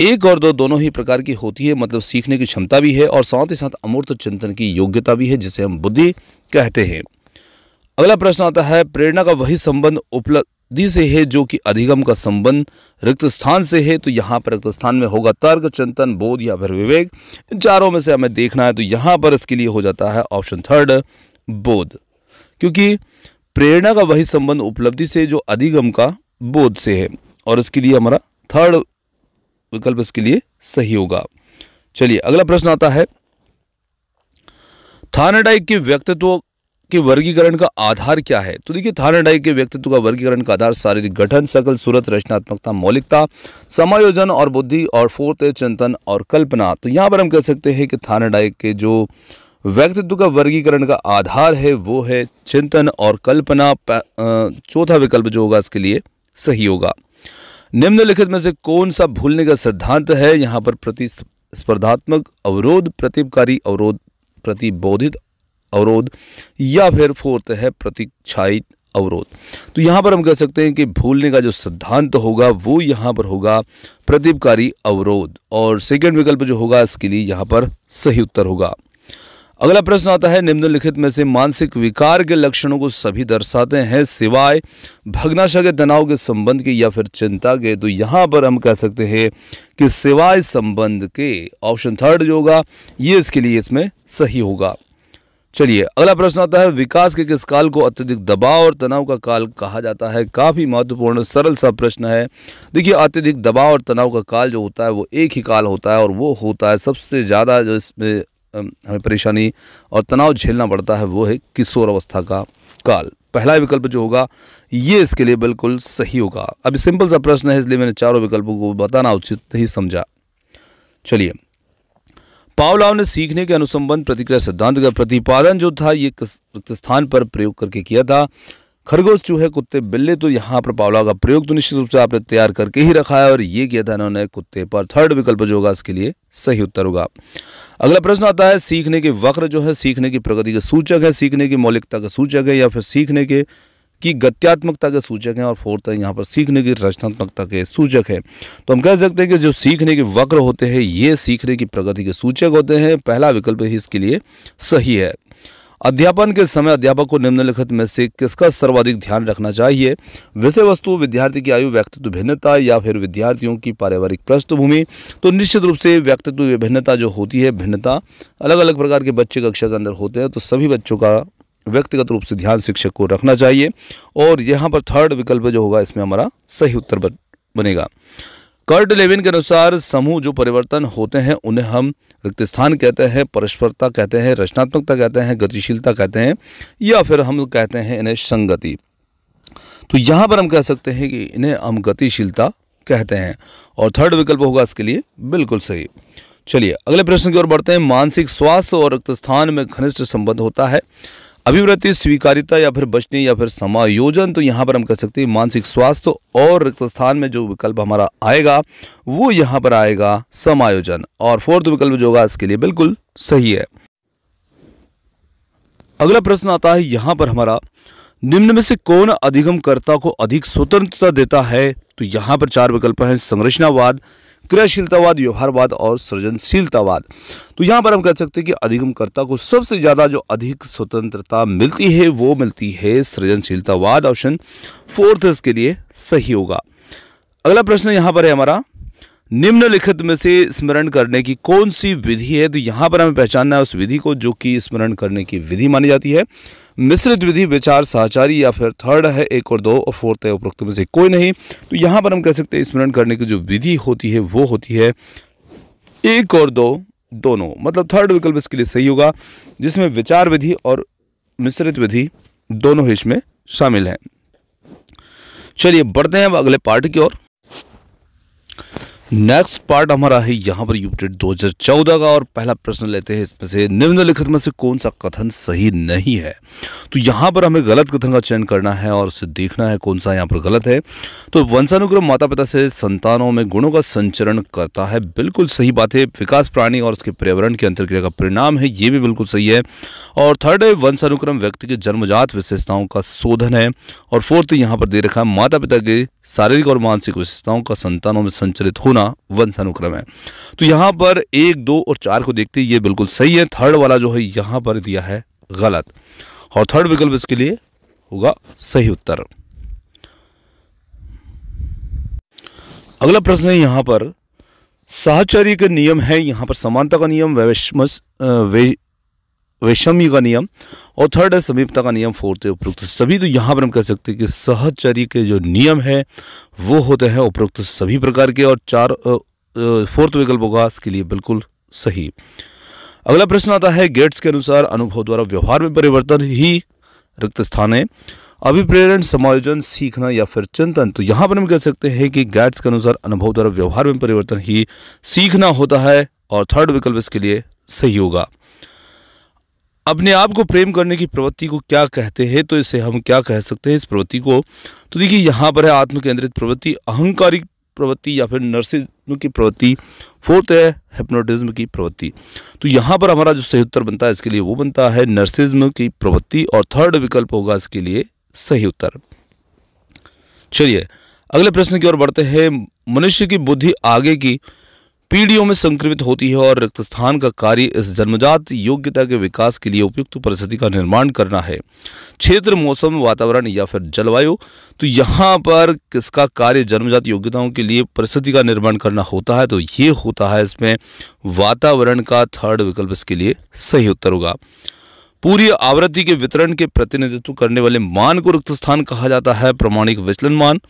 एक और दो दोनों ही प्रकार की होती है मतलब सीखने की क्षमता भी है और साथ ही साथ अमूर्त चिंतन की योग्यता भी है जिसे हम बुद्धि कहते हैं अगला प्रश्न आता है प्रेरणा का वही संबंध उपलब्धि से है जो कि अधिगम का संबंध रिक्त स्थान से है तो यहाँ पर रिक्त स्थान में होगा तर्क चिंतन बोध या फिर विवेक इन चारों में से हमें देखना है तो यहाँ पर इसके लिए हो जाता है ऑप्शन थर्ड बोध क्योंकि प्रेरणा का वही संबंध उपलब्धि से जो अधिगम का बोध से है और इसके लिए हमारा थर्ड विकल्प इसके लिए सही होगा चलिए अगला प्रश्न आता है थानाडाई के व्यक्तित्व के वर्गीकरण का आधार क्या है तो देखिए थानाडाई के व्यक्तित्व का वर्गीकरण का आधार शारीरिक गठन सकल सूरत रचनात्मकता मौलिकता समायोजन और बुद्धि और फोर्थ चिंतन और कल्पना तो यहां पर हम कह सकते हैं कि थानाडाई के जो व्यक्तित्व का वर्गीकरण का आधार है वो है चिंतन और कल्पना चौथा विकल्प जो होगा इसके लिए सही होगा निम्नलिखित में से कौन सा भूलने का सिद्धांत है यहाँ पर प्रतिस्पर्धात्मक अवरोध प्रतिपकारी अवरोध प्रतिबोधित अवरोध या फिर फोर्थ है प्रतीक्षायित अवरोध तो यहाँ पर हम कह सकते हैं कि भूलने का जो सिद्धांत होगा वो यहाँ पर होगा प्रतिपकारी अवरोध और सेकेंड विकल्प जो होगा इसके लिए यहाँ पर सही उत्तर होगा अगला प्रश्न आता है निम्नलिखित में से मानसिक विकार के लक्षणों को सभी दर्शाते हैं सिवाय भग्नाशय के तनाव के संबंध के या फिर चिंता के तो यहाँ पर हम कह सकते हैं कि सिवाय संबंध के ऑप्शन थर्ड जो होगा ये इसके लिए इसमें सही होगा चलिए अगला प्रश्न आता है विकास के किस काल को अत्यधिक दबाव और तनाव का काल कहा जाता है काफ़ी महत्वपूर्ण सरल सा प्रश्न है देखिए अत्यधिक दबाव और तनाव का काल जो होता है वो एक ही काल होता है और वो होता है सबसे ज़्यादा जो इसमें हमें परेशानी और तनाव झेलना पड़ता है वो है किशोर अवस्था का काल पहला विकल्प जो होगा ये इसके लिए बिल्कुल सही होगा अभी सिंपल सा प्रश्न है इसलिए मैंने चारों विकल्पों को बताना उचित ही समझा चलिए पावलाव ने सीखने के अनुसंबंध प्रतिक्रिया सिद्धांत का प्रतिपादन जो था ये किस स्थान पर प्रयोग करके किया था खरगोश चूहे कुत्ते बिल्ले तो यहाँ पर पावला का प्रयोग तो निश्चित रूप से आपने तैयार करके ही रखा है और ये किया था इन्होंने कुत्ते पर थर्ड विकल्प जो होगा इसके लिए सही उत्तर होगा अगला प्रश्न आता है सीखने के वक्र जो है सीखने की प्रगति का सूचक है सीखने की मौलिकता का सूचक है या फिर सीखने के की गत्यात्मकता के सूचक हैं और फोर्थ है यहाँ पर सीखने की रचनात्मकता के सूचक है तो हम कह सकते हैं कि जो सीखने के वक्र होते हैं ये सीखने की प्रगति के सूचक होते हैं पहला विकल्प ही इसके लिए सही है अध्यापन के समय अध्यापक को निम्नलिखित में से किसका सर्वाधिक ध्यान रखना चाहिए विषय वस्तु विद्यार्थी की आयु व्यक्तित्व भिन्नता या फिर विद्यार्थियों की पारिवारिक पृष्ठभूमि तो निश्चित रूप से व्यक्तित्व विभिन्नता जो होती है भिन्नता अलग अलग प्रकार के बच्चे कक्षा के अंदर होते हैं तो सभी बच्चों का व्यक्तिगत रूप से ध्यान शिक्षक को रखना चाहिए और यहाँ पर थर्ड विकल्प जो होगा इसमें हमारा सही उत्तर बनेगा कर्ट लेविन के अनुसार समूह जो परिवर्तन होते हैं उन्हें हम रिक्त स्थान कहते हैं परस्परता कहते हैं रचनात्मकता कहते हैं गतिशीलता कहते हैं या फिर हम कहते हैं इन्हें संगति तो यहाँ पर हम कह सकते हैं कि इन्हें हम गतिशीलता कहते हैं और थर्ड विकल्प होगा इसके लिए बिल्कुल सही चलिए अगले प्रश्न की ओर बढ़ते हैं मानसिक स्वास्थ्य और रक्तस्थान में घनिष्ठ संबंध होता है अभिवृत्ति स्वीकारिता या फिर बचने या फिर समायोजन तो यहाँ पर हम कह सकते हैं मानसिक स्वास्थ्य और रिक्त स्थान में जो विकल्प हमारा आएगा वो यहाँ पर आएगा समायोजन और फोर्थ विकल्प जो होगा इसके लिए बिल्कुल सही है अगला प्रश्न आता है यहाँ पर हमारा निम्न में से कौन अधिगमकर्ता को अधिक स्वतंत्रता देता है तो यहाँ पर चार विकल्प हैं संरचनावाद क्रियाशीलतावाद व्यवहारवाद और सृजनशीलतावाद तो यहाँ पर हम कह सकते हैं कि अधिगमकर्ता को सबसे ज़्यादा जो अधिक स्वतंत्रता मिलती है वो मिलती है सृजनशीलतावाद ऑप्शन फोर्थ इसके लिए सही होगा अगला प्रश्न यहाँ पर है हमारा निम्नलिखित में से स्मरण करने की कौन सी विधि है तो यहाँ पर हमें पहचानना है उस विधि को जो कि स्मरण करने की विधि मानी जाती है मिश्रित विधि विचार साहचारी या फिर थर्ड है एक और दो और फोर्थ है उपरोक्त में से कोई नहीं तो यहाँ पर हम कह सकते हैं स्मरण करने की जो विधि होती है वो होती है एक और दो दोनों मतलब थर्ड विकल्प इसके लिए सही होगा जिसमें विचार विधि और मिश्रित विधि दोनों ही इसमें शामिल हैं चलिए बढ़ते हैं अब अगले पार्ट की ओर नेक्स्ट पार्ट हमारा है यहाँ पर यूपटेड 2014 का और पहला प्रश्न लेते हैं इसमें से निम्नलिखित में से कौन सा कथन सही नहीं है तो यहाँ पर हमें गलत कथन का चयन करना है और उसे देखना है कौन सा यहाँ पर गलत है तो वंशानुक्रम माता पिता से संतानों में गुणों का संचरण करता है बिल्कुल सही बात है विकास प्राणी और उसके पर्यावरण की अंतर्क्रिया का परिणाम है ये भी बिल्कुल सही है और थर्ड है वंशानुक्रम व्यक्ति के जन्मजात विशेषताओं का शोधन है और फोर्थ यहाँ पर दे रखा है माता पिता के शारीरिक और मानसिक विशेषताओं का संतानों में संचरित होना अपना वंश अनुक्रम है तो यहाँ पर एक दो और चार को देखते ये बिल्कुल सही है थर्ड वाला जो है यहाँ पर दिया है गलत और थर्ड विकल्प इसके लिए होगा सही उत्तर अगला प्रश्न है यहाँ पर साहचर्य का नियम है यहाँ पर समानता का नियम वैश्मस वैषम्य का नियम और थर्ड है समीपता का नियम फोर्थ है उपरोक्त सभी तो यहाँ पर हम कह सकते हैं कि सहचर्य के जो नियम है वो होते हैं उपरोक्त सभी प्रकार के और चार फोर्थ विकल्प होगा इसके लिए बिल्कुल सही अगला प्रश्न आता है गेट्स के अनुसार अनुभव द्वारा व्यवहार में परिवर्तन ही रिक्त स्थान है अभिप्रेरण समायोजन सीखना या फिर चिंतन तो यहाँ पर हम कह सकते हैं कि गैट्स के अनुसार अनुभव द्वारा व्यवहार में परिवर्तन ही सीखना होता है और थर्ड विकल्प इसके लिए सही होगा अपने आप को प्रेम करने की प्रवृत्ति को क्या कहते हैं तो इसे हम क्या कह सकते हैं इस प्रवृत्ति को तो देखिए यहाँ पर है आत्म केंद्रित प्रवृत्ति अहंकारिक प्रवृत्ति या फिर नर्सिज्म की प्रवृत्ति फोर्थ है हेप्नोटिज्म की प्रवृत्ति तो यहाँ पर हमारा जो सही उत्तर बनता है इसके लिए वो बनता है नर्सिज्म की प्रवृत्ति और थर्ड विकल्प होगा इसके लिए सही उत्तर चलिए अगले प्रश्न की ओर बढ़ते हैं मनुष्य की बुद्धि आगे की पीढ़ियों में संक्रमित होती है और रक्तस्थान का कार्य इस जन्मजात योग्यता के विकास के लिए उपयुक्त परिस्थिति का निर्माण करना है क्षेत्र मौसम वातावरण या फिर जलवायु तो यहाँ पर किसका कार्य जन्मजात योग्यताओं के लिए परिस्थिति का निर्माण करना होता है तो ये होता है इसमें वातावरण का थर्ड विकल्प इसके लिए सही उत्तर होगा पूरी आवृत्ति के वितरण के प्रतिनिधित्व करने वाले मान को रिक्त स्थान कहा जाता है प्रमाणिक विचलन मान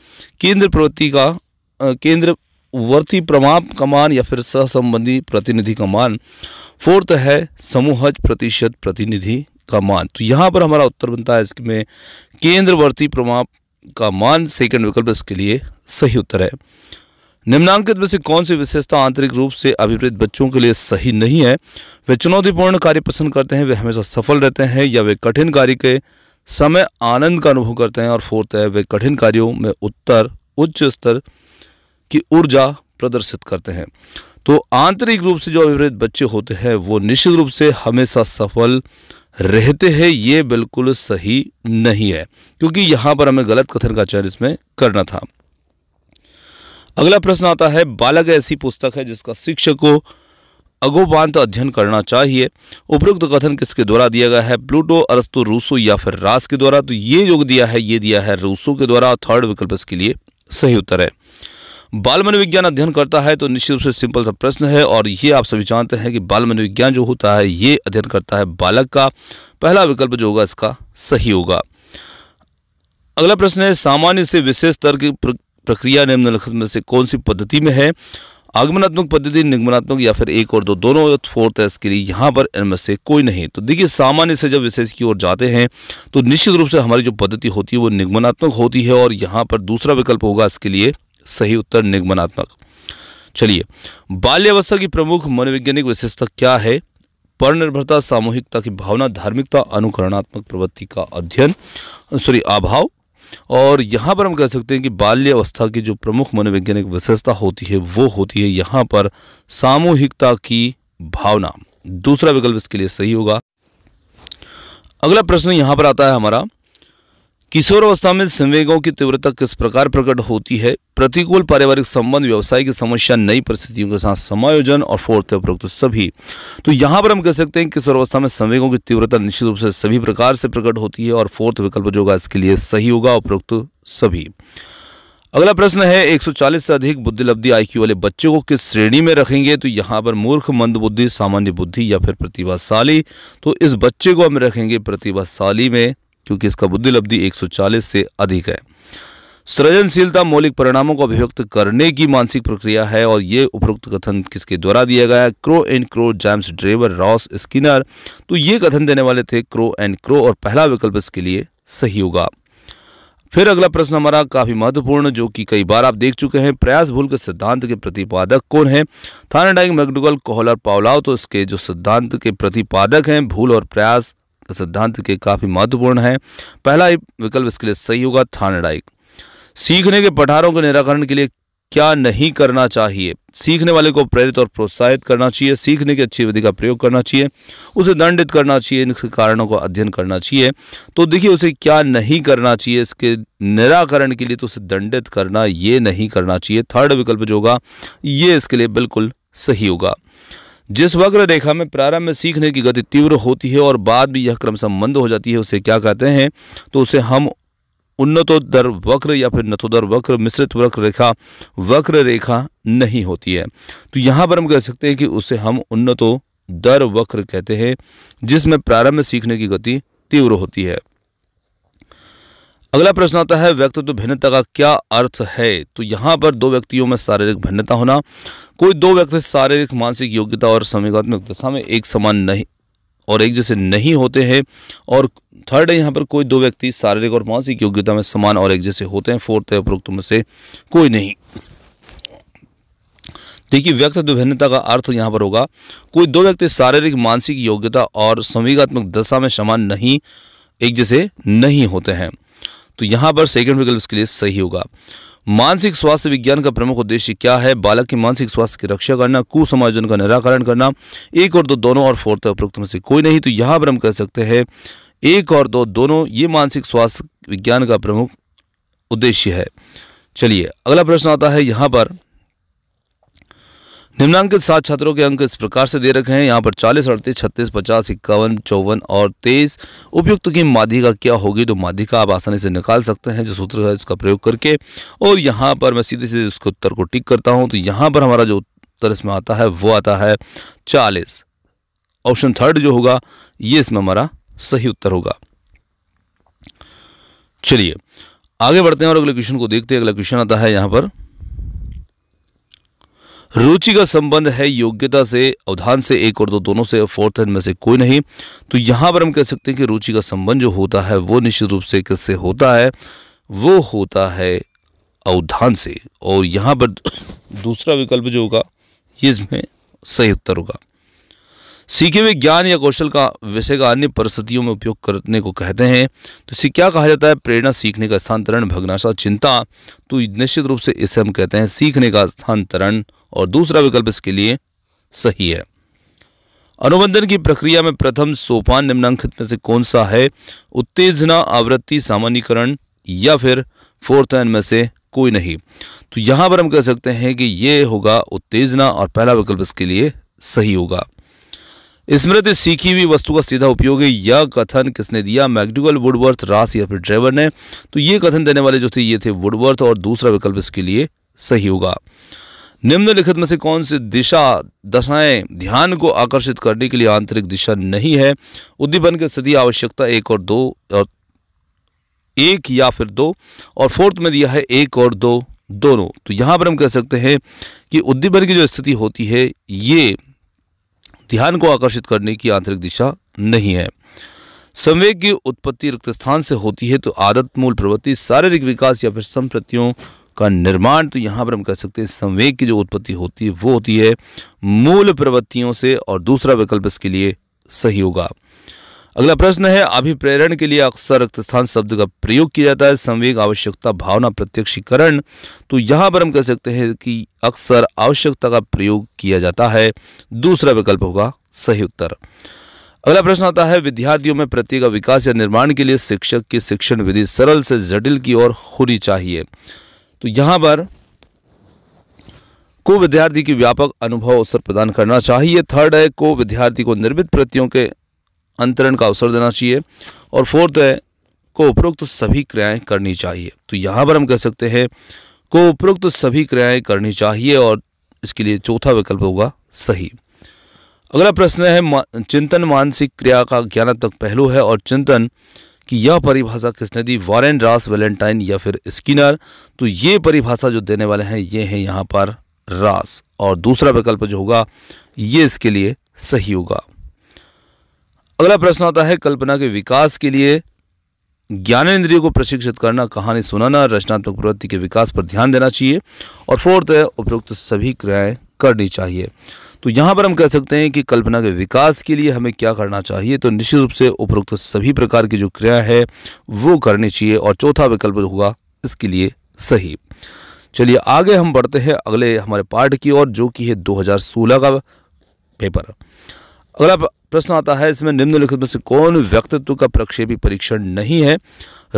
केंद्र प्रवृत्ति का केंद्र वर्ती प्रमाप कमान या फिर सहसंबंधी प्रतिनिधि का मान फोर्थ है समूहज प्रतिशत प्रतिनिधि का मान तो यहाँ पर हमारा उत्तर बनता है इसमें केंद्रवर्ती प्रमाप का मान सेकंड विकल्प इसके लिए सही उत्तर है निम्नांकित में से कौन सी विशेषता आंतरिक रूप से अभिप्रेत बच्चों के लिए सही नहीं है वे चुनौतीपूर्ण कार्य पसंद करते हैं वे हमेशा सफल रहते हैं या वे कठिन कार्य के समय आनंद का अनुभव करते हैं और फोर्थ है वे कठिन कार्यों में उत्तर उच्च स्तर की ऊर्जा प्रदर्शित करते हैं तो आंतरिक रूप से जो अभिप्रेत बच्चे होते हैं वो निश्चित रूप से हमेशा सफल रहते हैं ये बिल्कुल सही नहीं है क्योंकि यहां पर हमें गलत कथन का चयन इसमें करना था अगला प्रश्न आता है बालक ऐसी पुस्तक है जिसका शिक्षक को अगोपांत अध्ययन करना चाहिए उपरोक्त कथन किसके द्वारा दिया गया है प्लूटो अरस्तु रूसो या फिर रास के द्वारा तो ये योग दिया है ये दिया है रूसो के द्वारा थर्ड विकल्प इसके लिए सही उत्तर है बाल मनोविज्ञान अध्ययन करता है तो निश्चित रूप से सिंपल सा प्रश्न है और ये आप सभी जानते हैं कि बाल मनोविज्ञान जो होता है ये अध्ययन करता है बालक का पहला विकल्प जो होगा इसका सही होगा अगला प्रश्न है सामान्य से विशेष स्तर की प्रक्रिया निम्नलिखित में से कौन सी पद्धति में है आगमनात्मक पद्धति निगमनात्मक या फिर एक और दो दोनों फोर्थ है इसके लिए यहाँ पर इनमें से कोई नहीं तो देखिए सामान्य से जब विशेष की ओर जाते हैं तो निश्चित रूप से हमारी जो पद्धति होती है वो निगमनात्मक होती है और यहाँ पर दूसरा विकल्प होगा इसके लिए सही उत्तर निगमनात्मक चलिए बाल्यावस्था की प्रमुख मनोवैज्ञानिक विशेषता क्या है पर निर्भरता सामूहिकता की भावना धार्मिकता अनुकरणात्मक प्रवृत्ति का अध्ययन सॉरी अभाव और यहाँ पर हम कह सकते हैं कि बाल्यावस्था की जो प्रमुख मनोवैज्ञानिक विशेषता होती है वो होती है यहाँ पर सामूहिकता की भावना दूसरा विकल्प इसके लिए सही होगा अगला प्रश्न यहाँ पर आता है हमारा किशोरावस्था में संवेगों की तीव्रता किस प्रकार प्रकट होती है प्रतिकूल पारिवारिक संबंध व्यवसाय की समस्या नई परिस्थितियों के साथ समायोजन और फोर्थ उपरोक्त सभी तो यहाँ पर हम कह सकते हैं किशोरावस्था में संवेगों की तीव्रता निश्चित रूप से सभी प्रकार से प्रकट होती है और फोर्थ विकल्प जो होगा इसके लिए सही होगा उपरोक्त सभी अगला प्रश्न है 140 से अधिक बुद्धिलब्धि आई वाले बच्चे को किस श्रेणी में रखेंगे तो यहाँ पर मूर्ख मंद बुद्धि सामान्य बुद्धि या फिर प्रतिभाशाली तो इस बच्चे को हम रखेंगे प्रतिभाशाली में क्योंकि इसका बुद्धि लब्धि 140 से अधिक है सृजनशीलता मौलिक परिणामों को अभिव्यक्त करने की मानसिक प्रक्रिया है और ये उपरोक्त कथन किसके द्वारा दिया गया है Crow and Crow James Drever Ross Skinner तो ये कथन देने वाले थे क्रो एंड क्रो और पहला विकल्प इसके लिए सही होगा फिर अगला प्रश्न हमारा काफी महत्वपूर्ण जो कि कई बार आप देख चुके हैं प्रयास भूल के सिद्धांत के प्रतिपादक कौन है थानाडाइंग मैकडुगल कोहलर पावलाव तो इसके जो सिद्धांत के प्रतिपादक हैं भूल और प्रयास सिद्धांत के काफ़ी महत्वपूर्ण हैं पहला विकल्प इसके लिए सही होगा थानेडाइक सीखने के पठारों के निराकरण के लिए क्या नहीं करना चाहिए सीखने वाले को प्रेरित और प्रोत्साहित करना चाहिए सीखने की अच्छी विधि का प्रयोग करना चाहिए उसे दंडित करना चाहिए इनके कारणों का अध्ययन करना चाहिए तो देखिए उसे क्या नहीं करना चाहिए इसके निराकरण के लिए तो उसे दंडित करना ये नहीं करना चाहिए थर्ड विकल्प जो होगा ये इसके लिए बिल्कुल सही होगा जिस वक्र रेखा में प्रारंभ में सीखने की गति तीव्र होती है और बाद भी यह क्रम संबंध हो जाती है उसे क्या कहते हैं तो उसे हम उन्नतोदर वक्र या फिर नतोदर वक्र मिश्रित वक्र रेखा वक्र रेखा नहीं होती है तो यहाँ पर हम कह सकते हैं कि उसे हम उन्नतो दर वक्र कहते हैं जिसमें प्रारंभ सीखने की गति तीव्र होती है अगला प्रश्न आता है व्यक्तित्व भिन्नता का क्या अर्थ है तो यहाँ पर दो व्यक्तियों में शारीरिक भिन्नता होना कोई दो व्यक्ति शारीरिक मानसिक योग्यता और संवेगात्मक दशा में एक समान नहीं और एक जैसे नहीं होते हैं और थर्ड है यहाँ पर कोई दो व्यक्ति शारीरिक और मानसिक योग्यता में समान और एक जैसे होते हैं फोर्थ है उपरोक्त में से कोई नहीं देखिए व्यक्तित्व भिन्नता का अर्थ यहाँ पर होगा कोई दो व्यक्ति शारीरिक मानसिक योग्यता और संवेगात्मक दशा में समान नहीं एक जैसे नहीं होते हैं तो यहाँ पर सेकेंड विकल्प इसके लिए सही होगा मानसिक स्वास्थ्य विज्ञान का प्रमुख उद्देश्य क्या है बालक के मानसिक स्वास्थ्य की रक्षा करना कुसमायोजन का निराकरण करना एक और दो दोनों और फोर्थ उपरोक्त में से कोई नहीं तो यहाँ पर हम कह सकते हैं एक और दो दोनों ये मानसिक स्वास्थ्य विज्ञान का प्रमुख उद्देश्य है चलिए अगला प्रश्न आता है यहाँ पर निम्नांकित सात छात्रों के अंक इस प्रकार से दे रखे हैं यहाँ पर चालीस अड़तीस छत्तीस पचास इक्यावन चौवन और तेईस उपयुक्त की माधिका क्या होगी तो माधिका आप आसानी से निकाल सकते हैं जो सूत्र है उसका प्रयोग करके और यहाँ पर मैं सीधे सीधे उसके उत्तर को टिक करता हूँ तो यहाँ पर हमारा जो उत्तर इसमें आता है वो आता है चालीस ऑप्शन थर्ड जो होगा ये इसमें हमारा सही उत्तर होगा चलिए आगे बढ़ते हैं और अगले क्वेश्चन को देखते हैं अगला क्वेश्चन आता है यहाँ पर रुचि का संबंध है योग्यता से अवधान से एक और दो दोनों से फोर्थ एंड में से कोई नहीं तो यहाँ पर हम कह सकते हैं कि रुचि का संबंध जो होता है वो निश्चित रूप से किससे होता है वो होता है अवधान से और यहाँ पर दूसरा विकल्प जो होगा ये इसमें सही उत्तर होगा सीखे हुए ज्ञान या कौशल का विषय का अन्य परिस्थितियों में उपयोग करने को कहते हैं तो इसे क्या कहा जाता है प्रेरणा सीखने का स्थानांतरण भगनाशा चिंता तो निश्चित रूप से इसे हम कहते हैं सीखने का स्थानांतरण और दूसरा विकल्प इसके लिए सही है अनुबंधन की प्रक्रिया में प्रथम सोपान निम्नांकित में से कौन सा है उत्तेजना आवृत्ति सामान्यकरण या फिर फोर्थ एन में से कोई नहीं तो यहां पर हम कह सकते हैं कि यह होगा उत्तेजना और पहला विकल्प इसके लिए सही होगा स्मृति सीखी हुई वस्तु का सीधा उपयोग है यह कथन किसने दिया मैग्डिकल वुडवर्थ रास या फिर ड्राइवर ने तो ये कथन देने वाले जो थे ये थे वुडवर्थ और दूसरा विकल्प इसके लिए सही होगा निम्नलिखित में से कौन सी दिशा दशाएं ध्यान को आकर्षित करने के लिए आंतरिक दिशा नहीं है उद्दीपन की स्थिति आवश्यकता एक और दो और एक या फिर दो और फोर्थ में दिया है एक और दो दोनों तो यहां पर हम कह सकते हैं कि उद्दीपन की जो स्थिति होती है ये ध्यान को आकर्षित करने की आंतरिक दिशा नहीं है संवेग की उत्पत्ति स्थान से होती है तो आदत मूल प्रवृत्ति शारीरिक विकास या फिर संप्रतियों का निर्माण तो यहाँ पर हम कह सकते हैं संवेग की जो उत्पत्ति होती है वो होती है मूल प्रवृत्तियों से और दूसरा विकल्प इसके लिए सही होगा अगला प्रश्न है अभिप्रेरण के लिए अक्सर रक्तस्थान शब्द का प्रयोग किया जाता है संवेग आवश्यकता भावना प्रत्यक्षीकरण तो यहाँ पर हम कह सकते हैं कि अक्सर आवश्यकता का प्रयोग किया जाता है दूसरा विकल्प होगा सही उत्तर अगला प्रश्न आता है विद्यार्थियों में का विकास या निर्माण के लिए शिक्षक की शिक्षण विधि सरल से जटिल की ओर होनी चाहिए तो यहाँ पर को विद्यार्थी की व्यापक अनुभव अवसर प्रदान करना चाहिए थर्ड है को विद्यार्थी को निर्मित प्रतियों के अंतरण का अवसर देना चाहिए और फोर्थ है को उपरोक्त सभी क्रियाएं करनी चाहिए तो यहाँ पर हम कह सकते हैं को उपरोक्त सभी क्रियाएं करनी चाहिए और इसके लिए चौथा विकल्प होगा सही अगला प्रश्न है मा, चिंतन मानसिक क्रिया का ज्ञानात्मक पहलू है और चिंतन की यह परिभाषा किसने दी वारेन रास वैलेंटाइन या फिर स्किनर तो ये परिभाषा जो देने वाले हैं ये हैं यहाँ पर रास और दूसरा विकल्प जो होगा ये इसके लिए सही होगा अगला प्रश्न आता है कल्पना के विकास के लिए ज्ञानेन्द्रिय को प्रशिक्षित करना कहानी सुनाना रचनात्मक प्रवृत्ति के विकास पर ध्यान देना चाहिए और फोर्थ है उपयुक्त सभी क्रियाएं करनी चाहिए तो यहाँ पर हम कह सकते हैं कि कल्पना के विकास के लिए हमें क्या करना चाहिए तो निश्चित रूप से उपयुक्त सभी प्रकार की जो क्रिया है वो करनी चाहिए और चौथा विकल्प होगा इसके लिए सही चलिए आगे हम बढ़ते हैं अगले हमारे पार्ट की ओर जो कि है 2016 का पेपर अगला प्रश्न आता है इसमें निम्नलिखित में से कौन व्यक्तित्व का प्रक्षेपी परीक्षण नहीं है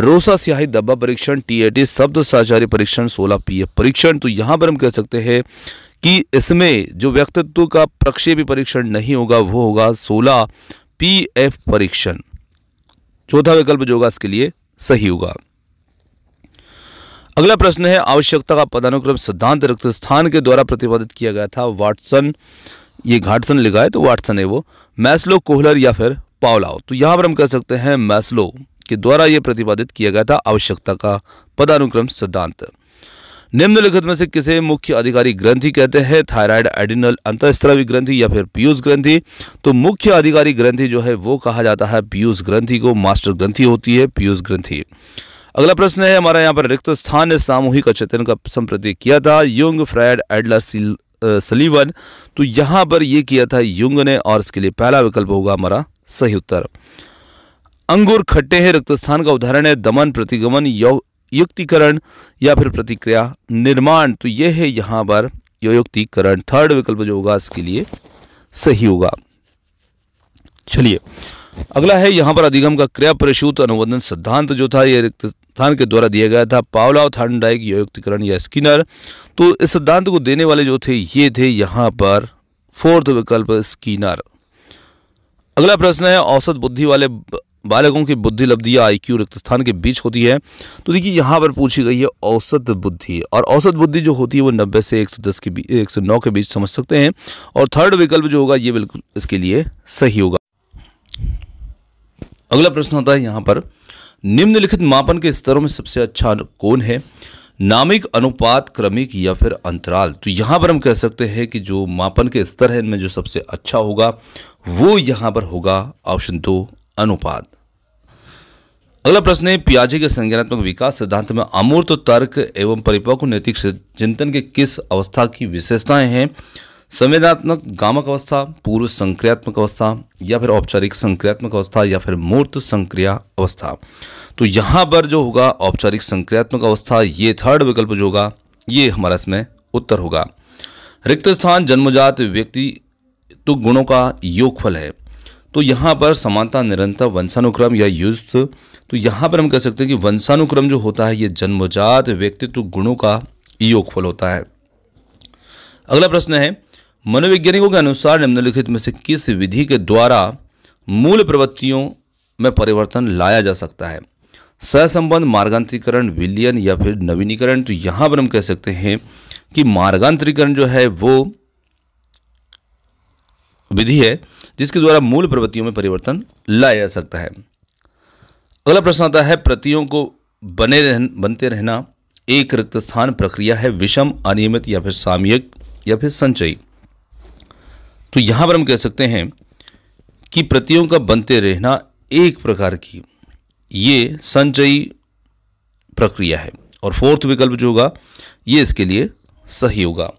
रोसा स्याही दब्बा परीक्षण टीएटी शब्द साचार्य परीक्षण सोलह पीएफ परीक्षण तो यहाँ पर हम कह सकते हैं कि इसमें जो व्यक्तित्व का प्रक्षेपी परीक्षण नहीं होगा वो होगा सोलह पीएफ परीक्षण चौथा विकल्प जो होगा इसके लिए सही होगा अगला प्रश्न है आवश्यकता का पदानुक्रम सिद्धांत रिक्त स्थान के द्वारा प्रतिपादित किया गया था वाटसन ये घाटसन लिखा है तो वाटसन है वो मैस्लो कोहलर या फिर पावलाव तो यहाँ पर हम कह सकते हैं मैस्लो के द्वारा ये प्रतिपादित किया गया था आवश्यकता का पदानुक्रम सिद्धांत निम्नलिखित में से किसे मुख्य अधिकारी ग्रंथि कहते हैं थायराइड एडिनल अंतस्त्रावी ग्रंथि या फिर पीयूष ग्रंथि तो मुख्य अधिकारी ग्रंथि जो है वो कहा जाता है पीयूष ग्रंथि को मास्टर ग्रंथि होती है पीयूष ग्रंथि अगला प्रश्न है हमारा यहाँ पर रिक्त स्थान सामूहिक अचेतन का संप्रति किया था युंग फ्रायड एडला सलीवन तो यहां पर यह किया था युंग ने और इसके लिए पहला विकल्प होगा हमारा सही उत्तर अंगूर खट्टे हैं रक्तस्थान का उदाहरण है दमन प्रतिगमन युक्तिकरण या फिर प्रतिक्रिया निर्माण तो यह है यहां पर युक्तिकरण थर्ड विकल्प जो होगा इसके लिए सही होगा चलिए अगला है यहां पर अधिगम का क्रिया परिशुद्ध अनुबंधन सिद्धांत जो था यह थान के द्वारा दिया गया था पावला और थार्नडाइक युक्तिकरण या स्किनर तो इस सिद्धांत को देने वाले जो थे ये थे यहाँ पर फोर्थ विकल्प स्किनर अगला प्रश्न है औसत बुद्धि वाले बालकों की बुद्धि लब्धि या आईक्यू रिक्त स्थान के बीच होती है तो देखिए यहाँ पर पूछी गई है औसत बुद्धि और औसत बुद्धि जो होती है वो 90 से 110 के बीच 109 के बीच समझ सकते हैं और थर्ड विकल्प जो होगा ये बिल्कुल इसके लिए सही होगा अगला प्रश्न होता है यहाँ पर निम्नलिखित मापन के स्तरों में सबसे अच्छा कौन है नामिक अनुपात क्रमिक या फिर अंतराल तो यहाँ पर हम कह सकते हैं कि जो मापन के स्तर है इनमें जो सबसे अच्छा होगा वो यहाँ पर होगा ऑप्शन दो अनुपात अगला प्रश्न है पियाजे के संज्ञानात्मक विकास सिद्धांत में अमूर्त तर्क एवं परिपक्व नैतिक चिंतन के किस अवस्था की विशेषताएं हैं संवेदनात्मक गामक अवस्था पूर्व संक्रियात्मक अवस्था या फिर औपचारिक संक्रियात्मक अवस्था या फिर मूर्त संक्रिया अवस्था तो यहाँ पर जो होगा औपचारिक संक्रियात्मक अवस्था ये थर्ड विकल्प जो होगा ये हमारा इसमें उत्तर होगा रिक्त स्थान जन्मजात व्यक्ति तो गुणों का योगफल है तो यहाँ पर समानता निरंतर वंशानुक्रम या युद्ध तो यहाँ पर हम कह सकते हैं कि वंशानुक्रम जो होता है ये जन्मजात व्यक्तित्व तो गुणों का योगफल होता है अगला प्रश्न है मनोवैज्ञानिकों के अनुसार निम्नलिखित में से किस विधि के द्वारा मूल प्रवृत्तियों में परिवर्तन लाया जा सकता है सहसंबंध मार्गांतरीकरण विलियन या फिर नवीनीकरण तो यहाँ पर हम कह सकते हैं कि मार्गांतरीकरण जो है वो विधि है जिसके द्वारा मूल प्रवृत्तियों में परिवर्तन लाया जा सकता है अगला प्रश्न आता है प्रतियों को बने रहन बनते रहना एक स्थान प्रक्रिया है विषम अनियमित या फिर सामयिक या फिर संचयी तो यहाँ पर हम कह सकते हैं कि प्रतियों का बनते रहना एक प्रकार की ये संचयी प्रक्रिया है और फोर्थ विकल्प जो होगा ये इसके लिए सही होगा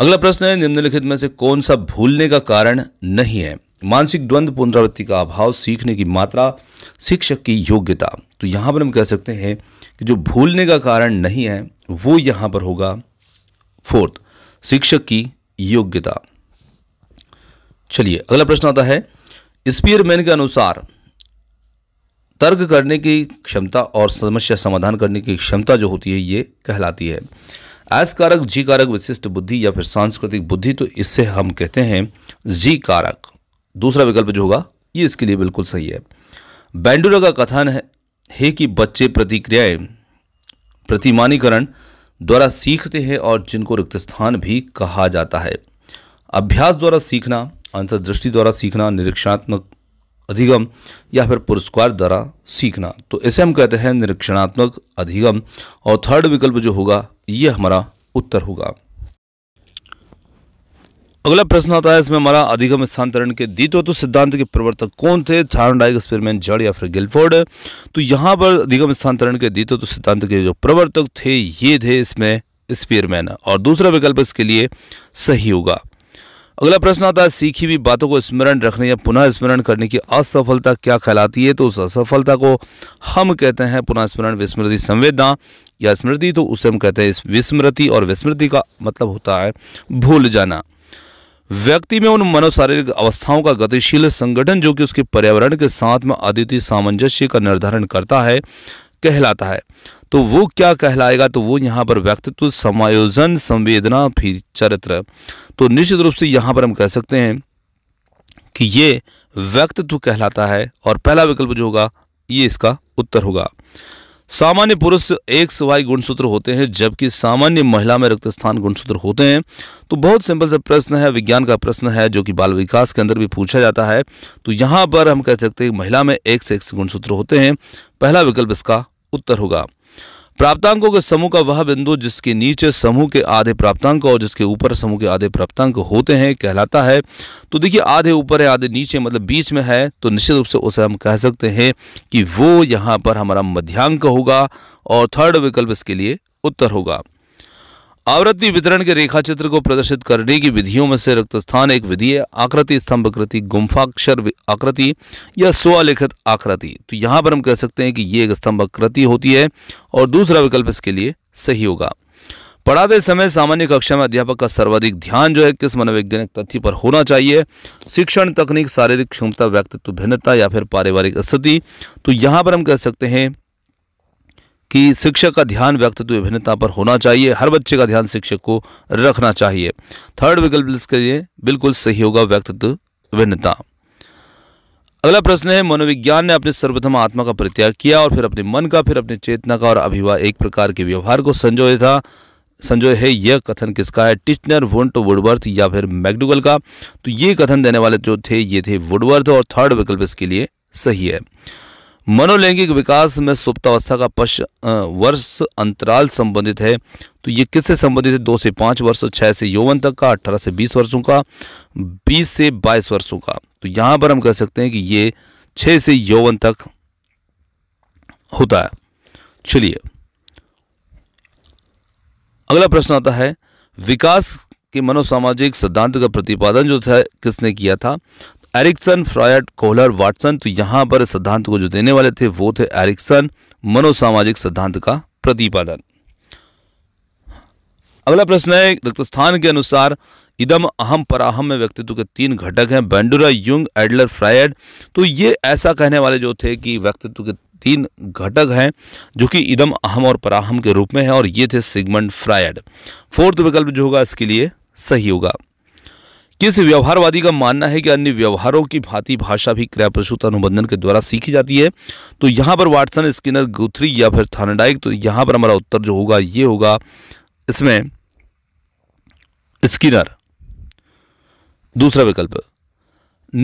अगला प्रश्न है निम्नलिखित में से कौन सा भूलने का कारण नहीं है मानसिक द्वंद्व पुनरावृत्ति का अभाव सीखने की मात्रा शिक्षक की योग्यता तो यहाँ पर हम कह सकते हैं कि जो भूलने का कारण नहीं है वो यहाँ पर होगा फोर्थ शिक्षक की योग्यता चलिए अगला प्रश्न आता है स्पीयरमैन के अनुसार तर्क करने की क्षमता और समस्या समाधान करने की क्षमता जो होती है ये कहलाती है एस कारक जी कारक विशिष्ट बुद्धि या फिर सांस्कृतिक बुद्धि तो इससे हम कहते हैं जी कारक दूसरा विकल्प जो होगा ये इसके लिए बिल्कुल सही है बैंडुरा का कथन है, है कि बच्चे प्रतिक्रियाएं प्रतिमानीकरण द्वारा सीखते हैं और जिनको रिक्त स्थान भी कहा जाता है अभ्यास द्वारा सीखना अंतर्दृष्टि द्वारा सीखना निरीक्षणात्मक अधिगम या फिर पुरस्कार द्वारा सीखना तो इसे हम कहते हैं निरीक्षणात्मक अधिगम और थर्ड विकल्प जो होगा ये हमारा उत्तर होगा अगला प्रश्न आता है इसमें हमारा अधिगम स्थानांतरण के द्वित्व तो सिद्धांत के प्रवर्तक कौन थे थार्नडाइक एक्सपेरिमेंट जड़ या फिर गिलफोर्ड तो यहाँ पर अधिगम स्थानांतरण के द्वित्व तो सिद्धांत के जो प्रवर्तक थे ये थे इसमें स्पीयरमैन और दूसरा विकल्प इसके लिए सही होगा अगला प्रश्न आता है सीखी हुई बातों को स्मरण रखने या पुनः स्मरण करने की असफलता क्या कहलाती है तो उस असफलता को हम कहते हैं पुनः स्मरण विस्मृति संवेदना या स्मृति तो उसे हम कहते हैं विस्मृति और विस्मृति का मतलब होता है भूल जाना व्यक्ति में उन मनोशारीरिक अवस्थाओं का गतिशील संगठन जो कि उसके पर्यावरण के साथ में अद्वितीय सामंजस्य का निर्धारण करता है कहलाता है तो वो क्या कहलाएगा तो वो यहाँ पर व्यक्तित्व समायोजन संवेदना फिर चरित्र तो निश्चित रूप से यहाँ पर हम कह सकते हैं कि ये व्यक्तित्व कहलाता है और पहला विकल्प जो होगा ये इसका उत्तर होगा सामान्य पुरुष एक सवाई गुणसूत्र होते हैं जबकि सामान्य महिला में रक्त स्थान गुणसूत्र होते हैं तो बहुत सिंपल सा प्रश्न है विज्ञान का प्रश्न है जो कि बाल विकास के अंदर भी पूछा जाता है तो यहाँ पर हम कह सकते हैं महिला में एक से एक गुणसूत्र होते हैं पहला विकल्प इसका उत्तर होगा प्राप्तांकों के समूह का वह बिंदु जिसके नीचे समूह के आधे प्राप्तांक और जिसके ऊपर समूह के आधे प्राप्तांक होते हैं कहलाता है तो देखिए आधे ऊपर है आधे नीचे मतलब बीच में है तो निश्चित रूप से उसे हम कह सकते हैं कि वो यहाँ पर हमारा मध्यांक होगा और थर्ड विकल्प इसके लिए उत्तर होगा आवृत्ति वितरण के रेखाचित्र को प्रदर्शित करने की विधियों में से रक्तस्थान एक विधि है आकृति स्तंभ आकृति गुम्फाक्षर आकृति या स्वलिखित आकृति तो यहां पर हम कह सकते हैं कि ये एक स्तंभ आकृति होती है और दूसरा विकल्प इसके लिए सही होगा पढ़ाते समय सामान्य कक्षा में अध्यापक का सर्वाधिक ध्यान जो है किस मनोवैज्ञानिक तथ्य पर होना चाहिए शिक्षण तकनीक शारीरिक क्षमता व्यक्तित्व भिन्नता या फिर पारिवारिक स्थिति तो यहाँ पर हम कह सकते हैं कि शिक्षक का ध्यान व्यक्तित्व तो विभिन्नता पर होना चाहिए हर बच्चे का ध्यान शिक्षक को रखना चाहिए थर्ड विकल्प इसके लिए बिल्कुल सही होगा व्यक्तित्व तो विभिन्नता अगला प्रश्न है मनोविज्ञान ने अपने सर्वप्रथम आत्मा का परित्याग किया और फिर अपने मन का फिर अपने चेतना का और अभिवाह एक प्रकार के व्यवहार को संजोया था संजोय है यह कथन किसका है टिचनर वुंट वुडवर्थ या फिर मैकडुगल का तो ये कथन देने वाले जो थे ये थे वुडवर्थ और थर्ड विकल्प इसके लिए सही है मनोलैंगिक विकास में सुप्तावस्था का पश वर्ष अंतराल संबंधित है तो ये किससे संबंधित है दो से पाँच वर्ष छः से यौवन तक का अट्ठारह से बीस वर्षों का बीस से बाईस वर्षों का तो यहाँ पर हम कह सकते हैं कि ये छः से यौवन तक होता है चलिए अगला प्रश्न आता है विकास के मनोसामाजिक सिद्धांत का प्रतिपादन जो था किसने किया था एरिक्सन फ्रायड कोहलर वाटसन तो यहाँ पर सिद्धांत को जो देने वाले थे वो थे एरिक्सन मनोसामाजिक सिद्धांत का प्रतिपादन अगला प्रश्न है रक्तस्थान के अनुसार इदम अहम पराहम में व्यक्तित्व के तीन घटक हैं बेंडुरा युंग एडलर फ्रायड तो ये ऐसा कहने वाले जो थे कि व्यक्तित्व के तीन घटक हैं जो कि इदम अहम और पराहम के रूप में है और ये थे सिगमंड फ्रायड फोर्थ विकल्प जो होगा इसके लिए सही होगा किस व्यवहारवादी का मानना है कि अन्य व्यवहारों की भांति भाषा भी क्रिया प्रसूत अनुबंधन के द्वारा सीखी जाती है तो यहाँ पर वाटसन स्किनर गुथरी या फिर थानाडाइक तो यहाँ पर हमारा उत्तर जो होगा ये होगा इसमें स्किनर दूसरा विकल्प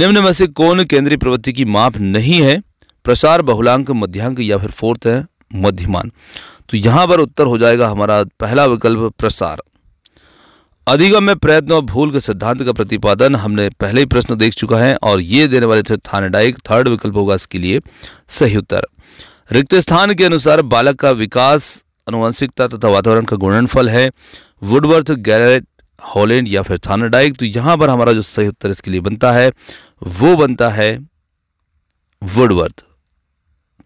निम्न में से कौन केंद्रीय प्रवृत्ति की माप नहीं है प्रसार बहुलांक मध्यांक या फिर फोर्थ है मध्यमान तो यहां पर उत्तर हो जाएगा हमारा पहला विकल्प प्रसार अधिगम में प्रयत्न और भूल के सिद्धांत का प्रतिपादन हमने पहले ही प्रश्न देख चुका है और ये देने वाले थे थानेडाइक थर्ड विकल्प होगा इसके लिए सही उत्तर रिक्त स्थान के अनुसार बालक का विकास अनुवंशिकता तथा वातावरण का गुणनफल है वुडवर्थ गैरेट हॉलैंड या फिर थानेडाइक तो यहां पर हमारा जो सही उत्तर इसके लिए बनता है वो बनता है वुडवर्थ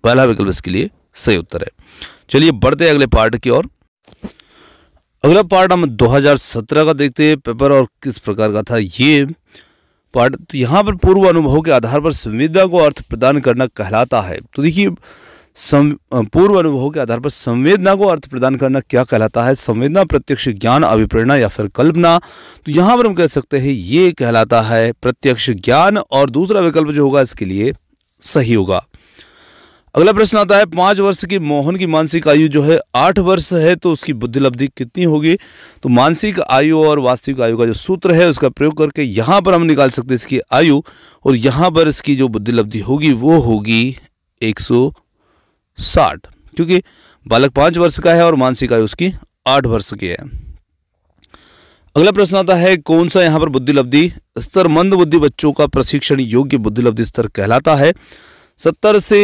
पहला विकल्प इसके लिए सही उत्तर है चलिए बढ़ते अगले पार्ट की ओर अगला पार्ट हम 2017 का देखते हैं पेपर और किस प्रकार का था ये पार्ट तो यहाँ पर पूर्व अनुभव के आधार पर संविदा को अर्थ प्रदान करना कहलाता है तो देखिए पूर्व अनुभव के आधार पर संवेदना को अर्थ प्रदान करना क्या कहलाता है संवेदना प्रत्यक्ष ज्ञान अभिप्रेरणा या फिर कल्पना तो यहाँ पर हम कह सकते हैं ये कहलाता है प्रत्यक्ष ज्ञान और दूसरा विकल्प जो होगा इसके लिए सही होगा अगला प्रश्न आता है पांच वर्ष की मोहन की मानसिक आयु जो है आठ वर्ष है तो उसकी बुद्धि लब्धि कितनी होगी तो मानसिक आयु और वास्तविक आयु का जो सूत्र है उसका प्रयोग करके यहां पर हम निकाल सकते हैं इसकी आयु और यहां पर इसकी जो बुद्धि लब्धि होगी वो होगी एक साठ क्योंकि बालक पांच वर्ष का है और मानसिक आयु उसकी आठ वर्ष की है अगला प्रश्न आता है कौन सा यहाँ पर बुद्धिलब्धि स्तर मंद बुद्धि बच्चों का प्रशिक्षण योग्य बुद्धिलब्धि स्तर कहलाता है सत्तर से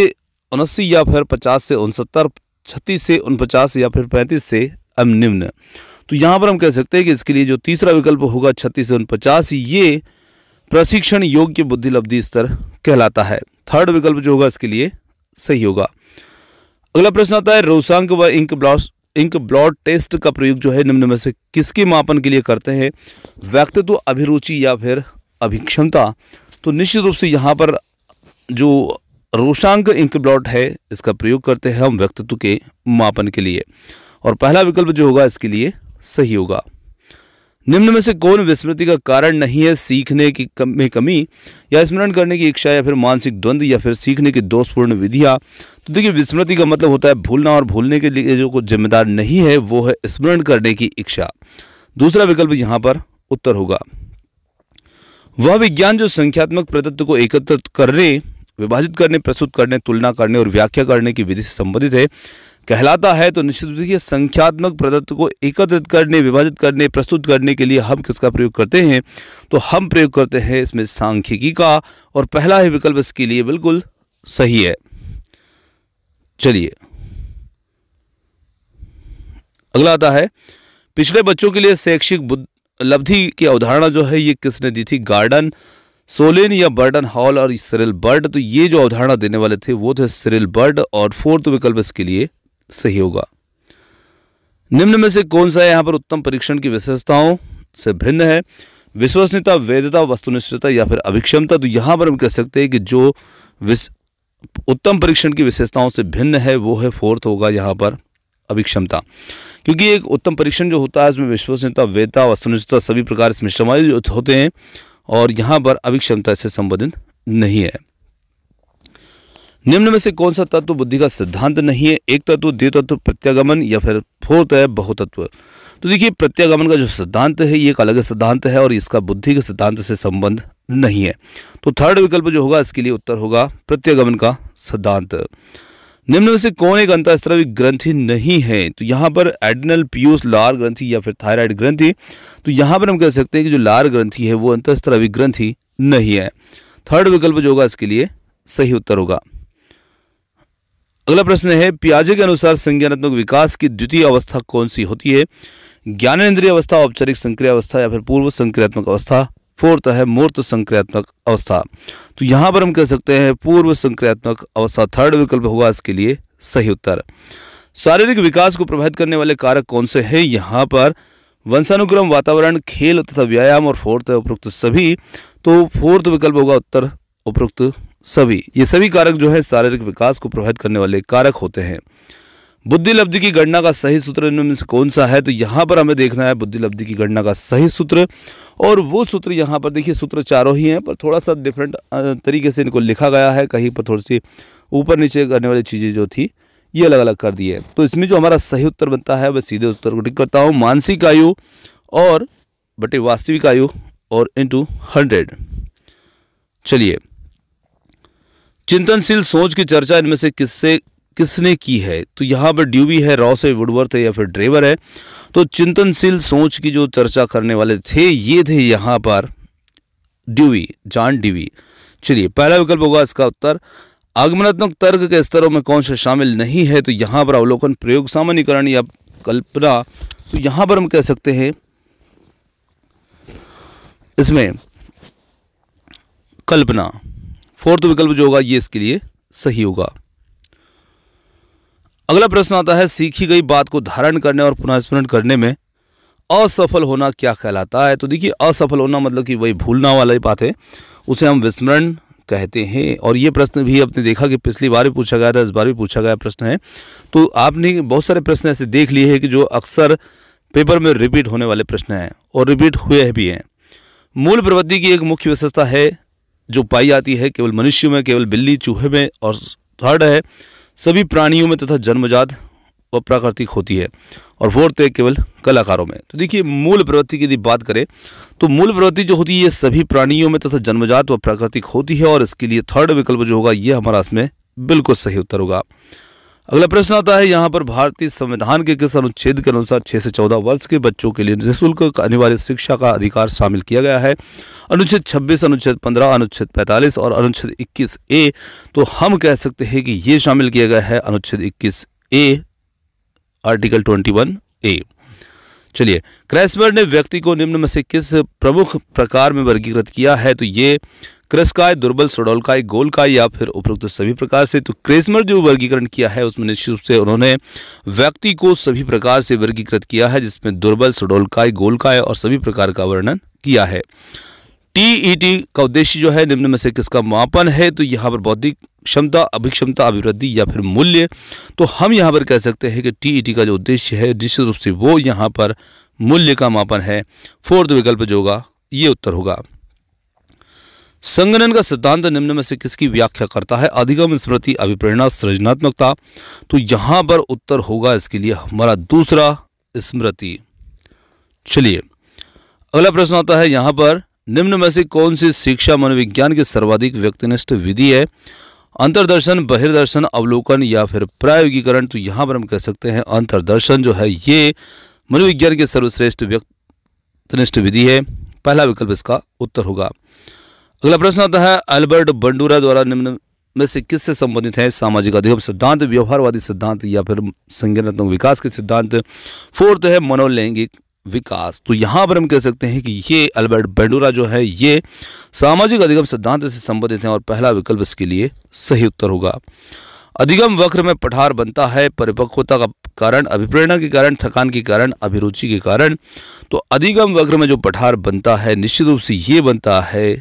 उनासी या फिर पचास से उनसत्तर छत्तीस से उनपचास या फिर पैंतीस से अब निम्न तो यहाँ पर हम कह सकते हैं कि इसके लिए जो तीसरा विकल्प होगा छत्तीस से उनपचास ये प्रशिक्षण योग्य बुद्धि लब्धि स्तर कहलाता है थर्ड विकल्प जो होगा इसके लिए सही होगा अगला प्रश्न आता है रोसांग व ink blots ink blot test का प्रयोग जो है निम्न में से किसके मापन के लिए करते हैं व्यक्तित्व अभिरुचि या फिर अभिक्षमता तो निश्चित रूप से यहाँ पर जो रूषांक इंक ब्लॉट है इसका प्रयोग करते हैं हम व्यक्तित्व के मापन के लिए और पहला विकल्प जो होगा इसके लिए सही होगा निम्न में से कौन विस्मृति का कारण नहीं है सीखने की कम में कमी या स्मरण करने की इच्छा या फिर मानसिक द्वंद्व या फिर सीखने की दोषपूर्ण विधियाँ तो देखिए विस्मृति का मतलब होता है भूलना और भूलने के लिए जो कुछ जिम्मेदार नहीं है वो है स्मरण करने की इच्छा दूसरा विकल्प यहाँ पर उत्तर होगा वह विज्ञान जो संख्यात्मक प्रदत्व को एकत्रित करने विभाजित करने प्रस्तुत करने तुलना करने और व्याख्या करने की विधि से संबंधित है कहलाता है तो निश्चित रूप से संख्यात्मक प्रदत्त को एकत्रित करने विभाजित करने प्रस्तुत करने के लिए हम किसका प्रयोग करते हैं तो हम प्रयोग करते हैं इसमें सांख्यिकी का और पहला ही विकल्प इसके लिए बिल्कुल सही है चलिए अगला आता है पिछले बच्चों के लिए शैक्षिक लब्धि की अवधारणा जो है ये किसने दी थी गार्डन सोलेन या बर्डन हॉल और सिरिल बर्ड तो ये जो अवधारणा देने वाले थे वो थे सिरिल बर्ड और फोर्थ विकल्प इसके लिए सही होगा निम्न में से कौन सा यहाँ पर उत्तम परीक्षण की विशेषताओं से भिन्न है विश्वसनीयता वैधता वस्तुनिष्ठता या फिर अभिक्षमता तो यहां पर हम कह सकते हैं कि जो उत्तम परीक्षण की विशेषताओं से भिन्न है वो है फोर्थ होगा यहाँ पर अभिक्षमता क्योंकि एक उत्तम परीक्षण जो होता है इसमें विश्वसनीयता वेदता वस्तुनिष्ठता सभी प्रकार इसमें होते हैं और यहां पर क्षमता से संबोधित नहीं है निम्न में से कौन सा तत्व बुद्धि का सिद्धांत नहीं है एक तत्व द्वित तत्व प्रत्यागमन या फिर फोर्थ है बहुतत्व तो देखिए प्रत्यागमन का जो सिद्धांत है ये एक अलग सिद्धांत है और इसका बुद्धि के सिद्धांत से संबंध नहीं है तो थर्ड विकल्प जो होगा इसके लिए उत्तर होगा प्रत्यागमन का सिद्धांत निम्न में से कौन एक अंतस्त्रावी ग्रंथि नहीं है तो यहाँ पर एडनल पीयूस लार ग्रंथि या फिर थायराइड ग्रंथि तो यहाँ पर हम कह सकते हैं कि जो लार ग्रंथि है वो अंतस्त्रावी ग्रंथि नहीं है थर्ड विकल्प जो होगा इसके लिए सही उत्तर होगा अगला प्रश्न है प्याजे के अनुसार संज्ञानात्मक विकास की द्वितीय अवस्था कौन सी होती है ज्ञानेन्द्रीय अवस्था औपचारिक संक्रिय अवस्था या फिर पूर्व संक्रियात्मक अवस्था फोर्थ है मूर्त संक्रियात्मक अवस्था तो यहाँ पर हम कह सकते हैं पूर्व संक्रियात्मक अवस्था थर्ड विकल्प होगा इसके लिए सही उत्तर शारीरिक विकास को प्रभावित करने वाले कारक कौन से हैं यहाँ पर वंशानुक्रम वातावरण खेल तथा व्यायाम और फोर्थ है उपरोक्त सभी तो फोर्थ विकल्प होगा उत्तर उपरोक्त सभी ये सभी कारक जो है शारीरिक विकास को प्रभावित करने वाले कारक होते हैं बुद्धि लब्धि की गणना का सही सूत्र इनमें से कौन सा है तो यहाँ पर हमें देखना है बुद्धि लब्धि की गणना का सही सूत्र और वो सूत्र यहाँ पर देखिए सूत्र चारों ही हैं पर थोड़ा सा डिफरेंट तरीके से इनको लिखा गया है कहीं पर थोड़ी सी ऊपर नीचे करने वाली चीज़ें जो थी ये अलग अलग कर दिए तो इसमें जो हमारा सही उत्तर बनता है वह सीधे उत्तर को टिक करता हूँ मानसिक आयु और बटे वास्तविक आयु और इंटू हंड्रेड चलिए चिंतनशील सोच की चर्चा इनमें से किससे किसने की है तो यहाँ पर ड्यूबी है रॉस है वुडवर्थ है या फिर ड्रेवर है तो चिंतनशील सोच की जो चर्चा करने वाले थे ये थे यहाँ पर ड्यूवी जॉन ड्यूवी चलिए पहला विकल्प होगा इसका उत्तर आगमनात्मक तर्क के स्तरों में कौन सा शामिल नहीं है तो यहाँ पर अवलोकन प्रयोग सामान्यकरण या कल्पना तो यहाँ पर हम कह सकते हैं इसमें कल्पना फोर्थ विकल्प जो होगा ये इसके लिए सही होगा अगला प्रश्न आता है सीखी गई बात को धारण करने और पुनः स्मरण करने में असफल होना क्या कहलाता है तो देखिए असफल होना मतलब कि वही भूलना ही बात है उसे हम विस्मरण कहते हैं और ये प्रश्न भी आपने देखा कि पिछली बार भी पूछा गया था इस बार भी पूछा गया प्रश्न है तो आपने बहुत सारे प्रश्न ऐसे देख लिए हैं कि जो अक्सर पेपर में रिपीट होने वाले प्रश्न हैं और रिपीट हुए भी हैं मूल प्रवृत्ति की एक मुख्य विशेषता है जो पाई जाती है केवल मनुष्य में केवल बिल्ली चूहे में और थर्ड है सभी प्राणियों में तथा जन्मजात व प्राकृतिक होती है और फोर्थ है केवल कलाकारों में तो देखिए मूल प्रवृत्ति की यदि बात करें तो मूल प्रवृत्ति जो होती है ये सभी प्राणियों में तथा जन्मजात व प्राकृतिक होती है और इसके लिए थर्ड विकल्प जो होगा ये हमारा इसमें बिल्कुल सही उत्तर होगा अगला प्रश्न आता है यहाँ पर भारतीय संविधान के किस अनुच्छेद के अनुसार 6 से 14 वर्ष के बच्चों के लिए निःशुल्क अनिवार्य शिक्षा का अधिकार शामिल किया गया है अनुच्छेद 26 अनुच्छेद 15 अनुच्छेद 45 और अनुच्छेद 21 ए तो हम कह सकते हैं कि ये शामिल किया गया है अनुच्छेद 21 ए आर्टिकल 21 ए चलिए क्रेसमर ने व्यक्ति को निम्न में से किस प्रमुख प्रकार में वर्गीकृत किया है तो ये क्रसकाय दुर्बल सडोलकाय गोलकाय या फिर उपरोक्त सभी प्रकार से तो क्रेसमर जो वर्गीकरण किया है उसमें निश्चित रूप से उन्होंने व्यक्ति को सभी प्रकार से वर्गीकृत किया है जिसमें दुर्बल सडोलकाय गोलकाय और सभी प्रकार का वर्णन किया है टीईटी e का उद्देश्य जो है निम्न में से किसका मापन है तो यहाँ पर बौद्धिक क्षमता अभिक्षमता अभिवृद्धि या फिर मूल्य तो हम यहाँ पर कह सकते हैं कि टीईटी e का जो उद्देश्य है निश्चित रूप से वो यहाँ पर मूल्य का मापन है फोर्थ विकल्प जो होगा ये उत्तर होगा संगठन का सिद्धांत निम्न में से किसकी व्याख्या करता है अधिगम स्मृति अभिप्रेरणा सृजनात्मकता तो यहाँ पर उत्तर होगा इसके लिए हमारा दूसरा स्मृति चलिए अगला प्रश्न आता है यहाँ पर निम्न में से कौन सी शिक्षा मनोविज्ञान की सर्वाधिक व्यक्तिनिष्ठ विधि है अंतरदर्शन बहिर्दर्शन अवलोकन या फिर प्रायोगिकरण तो यहाँ पर हम कह सकते हैं अंतरदर्शन जो है ये मनोविज्ञान की सर्वश्रेष्ठ व्यक्तिनिष्ठ विधि है पहला विकल्प इसका उत्तर होगा अगला प्रश्न आता है अल्बर्ट बंडूरा द्वारा निम्न में से किससे संबंधित है सामाजिक अधिगम सिद्धांत व्यवहारवादी सिद्धांत या फिर संज्ञानात्मक विकास के सिद्धांत फोर्थ है मनोलैंगिक विकास तो यहाँ पर हम कह सकते हैं कि ये अल्बर्ट बेंडूरा जो है ये सामाजिक अधिगम सिद्धांत से संबंधित हैं और पहला विकल्प इसके लिए सही उत्तर होगा अधिगम वक्र में पठार बनता है परिपक्वता का कारण अभिप्रेरणा के कारण थकान के कारण अभिरुचि के कारण तो अधिगम वक्र में जो पठार बनता है निश्चित रूप से ये बनता है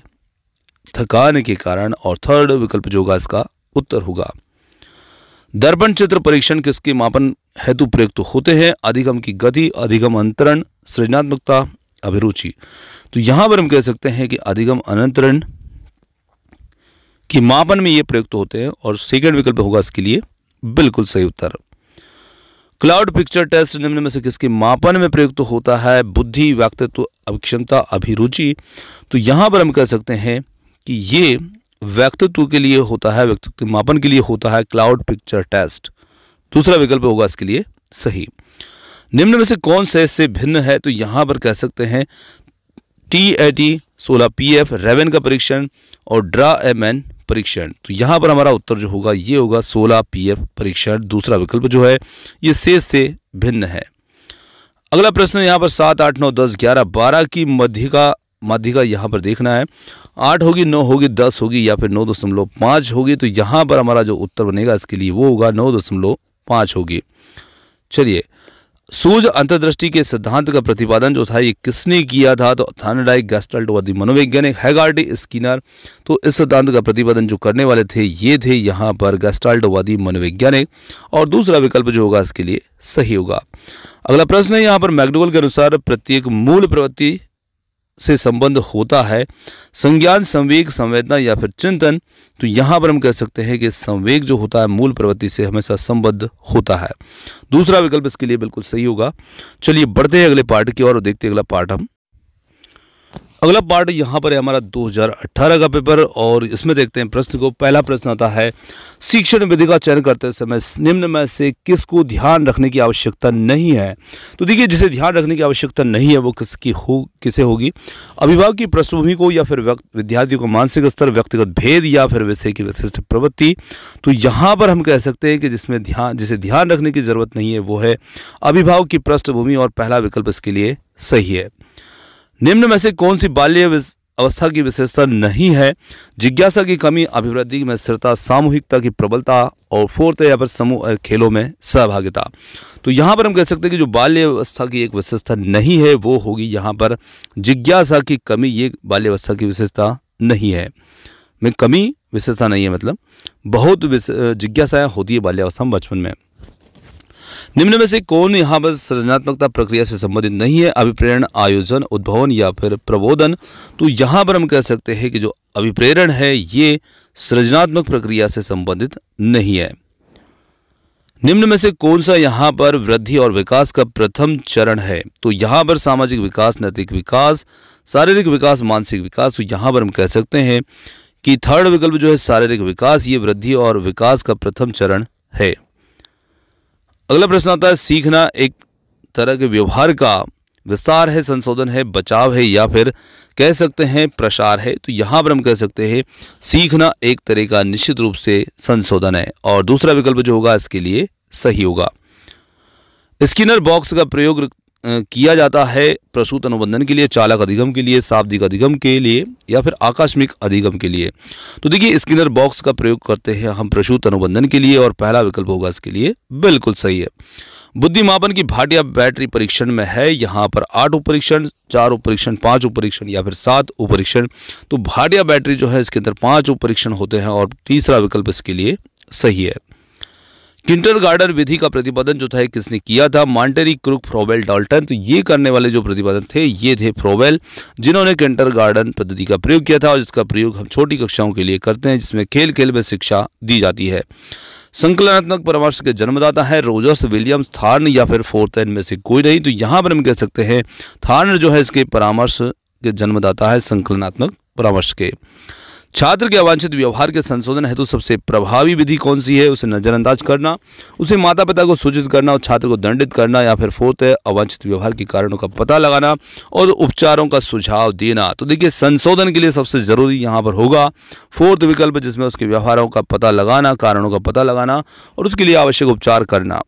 थकान के कारण और थर्ड विकल्प जो होगा इसका उत्तर होगा दर्पण चित्र परीक्षण किसके मापन हेतु प्रयुक्त होते हैं अधिगम की गति अधिगम अंतरण सृजनात्मकता अभिरुचि तो यहां पर हम कह सकते हैं कि अधिगम अनंतरण की मापन में ये प्रयुक्त होते हैं और सेकेंड विकल्प होगा इसके लिए बिल्कुल सही उत्तर क्लाउड पिक्चर टेस्ट निम्न में से किसके मापन में प्रयुक्त होता है बुद्धि व्यक्तित्व अभिक्षमता अभिरुचि तो यहां पर हम कह सकते हैं कि ये व्यक्तित्व के लिए होता है व्यक्तित्व मापन के लिए होता है क्लाउड पिक्चर टेस्ट दूसरा विकल्प होगा इसके लिए सही निम्न में से कौन से इससे भिन्न है तो यहां पर कह सकते हैं टी ए टी सोलह पी एफ रेवन का परीक्षण और ड्रा एम एन परीक्षण तो यहां पर हमारा उत्तर जो होगा ये होगा सोलह पी एफ परीक्षण दूसरा विकल्प जो है ये शेष से भिन्न है अगला प्रश्न यहाँ पर सात आठ नौ दस ग्यारह बारह की मध्य का यहां पर देखना है आठ होगी नौ होगी दस होगी या फिर नौ दशमलव पांच होगी तो यहां पर हमारा जो उत्तर बनेगा इसके लिए वो होगा नौ दशमलव पाँच होगी चलिए सूर्य अंतर्दृष्टि के सिद्धांत का प्रतिपादन जो था ये किसने किया था तो गैस्टल्ट वी मनोवैज्ञानिक हैगार्डी स्किनर तो इस सिद्धांत का प्रतिपादन जो करने वाले थे ये थे यहाँ पर वी मनोवैज्ञानिक और दूसरा विकल्प जो होगा इसके लिए सही होगा अगला प्रश्न है यहाँ पर मैकडोगल के अनुसार प्रत्येक मूल प्रवृत्ति से संबंध होता है संज्ञान संवेग संवेदना या फिर चिंतन तो यहाँ पर हम कह सकते हैं कि संवेग जो होता है मूल प्रवृत्ति से हमेशा संबद्ध होता है दूसरा विकल्प इसके लिए बिल्कुल सही होगा चलिए बढ़ते हैं अगले पार्ट की और देखते हैं अगला पार्ट हम अगला पार्ट यहाँ पर है हमारा 2018 का पेपर और इसमें देखते हैं प्रश्न को पहला प्रश्न आता है शिक्षण विधि का चयन करते समय निम्न में से किसको ध्यान रखने की आवश्यकता नहीं है तो देखिए जिसे ध्यान रखने की आवश्यकता नहीं है वो किसकी हो किसे होगी अभिभावक की पृष्ठभूमि को या फिर विद्यार्थियों को मानसिक स्तर व्यक्तिगत भेद या फिर विषय की विशिष्ट प्रवृत्ति तो यहाँ पर हम कह सकते हैं कि जिसमें ध्यान जिसे ध्यान रखने की जरूरत नहीं है वो है अभिभावक की पृष्ठभूमि और पहला विकल्प इसके लिए सही है निम्न में से कौन सी बाल्य अवस्था की विशेषता नहीं है जिज्ञासा की कमी अभिवृद्धि में स्थिरता सामूहिकता की प्रबलता और फोर्थ यहाँ पर समूह और खेलों में सहभागिता तो यहाँ पर हम कह सकते हैं कि जो बाल्य अवस्था की एक विशेषता नहीं है वो होगी यहाँ पर जिज्ञासा की कमी ये बाल्य अवस्था की विशेषता नहीं है में कमी विशेषता नहीं है मतलब बहुत जिज्ञासाएँ होती है बाल्यावस्था में बचपन में निम्न में से कौन यहाँ पर सृजनात्मकता प्रक्रिया से संबंधित नहीं है अभिप्रेरण आयोजन उद्भवन या फिर प्रबोधन तो यहाँ पर हम कह सकते हैं कि जो अभिप्रेरण है ये सृजनात्मक प्रक्रिया से संबंधित नहीं है निम्न में से कौन सा यहाँ पर वृद्धि और विकास का प्रथम चरण है तो यहाँ पर सामाजिक विकास नैतिक विकास शारीरिक विकास मानसिक विकास तो यहाँ पर हम कह सकते हैं कि थर्ड विकल्प जो है शारीरिक विकास ये वृद्धि और विकास का प्रथम चरण है अगला प्रश्न आता है सीखना एक तरह के व्यवहार का विस्तार है संशोधन है बचाव है या फिर कह सकते हैं प्रसार है तो यहाँ पर हम कह सकते हैं सीखना एक तरह का निश्चित रूप से संशोधन है और दूसरा विकल्प जो होगा इसके लिए सही होगा स्किनर बॉक्स का प्रयोग किया जाता है प्रसूत अनुबंधन के लिए चालक अधिगम के लिए शाब्दिक अधिगम के लिए या फिर आकस्मिक अधिगम के लिए तो देखिए स्किनर बॉक्स का प्रयोग करते हैं हम प्रसूत अनुबंधन के लिए और पहला विकल्प होगा इसके लिए बिल्कुल सही है बुद्धिमापन की भाटिया बैटरी परीक्षण में है यहाँ पर आठ उपरीक्षण चार उपरीक्षण पाँच उपरीक्षण या फिर सात उपरीक्षण तो भाटिया बैटरी जो है इसके अंदर पाँच उपरीक्षण होते हैं और तीसरा विकल्प इसके लिए सही है गार्डन विधि का प्रतिपादन जो था किसने किया था मॉन्टेरी क्रुक फ्रोवेल डाल्टन तो ये करने वाले जो प्रतिपादन थे ये थे फ्रोवेल जिन्होंने किंडरगार्डन पद्धति का प्रयोग किया था और जिसका प्रयोग हम छोटी कक्षाओं के लिए करते हैं जिसमें खेल खेल में शिक्षा दी जाती है संकलनात्मक परामर्श के जन्मदाता है रोजर्स विलियम्स थार्न या फिर फोर्थ इनमें से कोई नहीं तो यहाँ पर हम कह सकते हैं थार्न जो है इसके परामर्श के जन्मदाता है संकलनात्मक परामर्श के छात्र के अवांछित व्यवहार के संशोधन हेतु सबसे प्रभावी विधि कौन सी है उसे नज़रअंदाज करना उसे माता पिता को सूचित करना और छात्र को दंडित करना या फिर फोर्थ है अवांछित व्यवहार के कारणों का पता लगाना और उपचारों का सुझाव देना तो देखिए संशोधन के लिए सबसे ज़रूरी यहाँ पर होगा फोर्थ विकल्प जिसमें उसके व्यवहारों का पता लगाना कारणों का पता लगाना और उसके लिए आवश्यक उपचार करना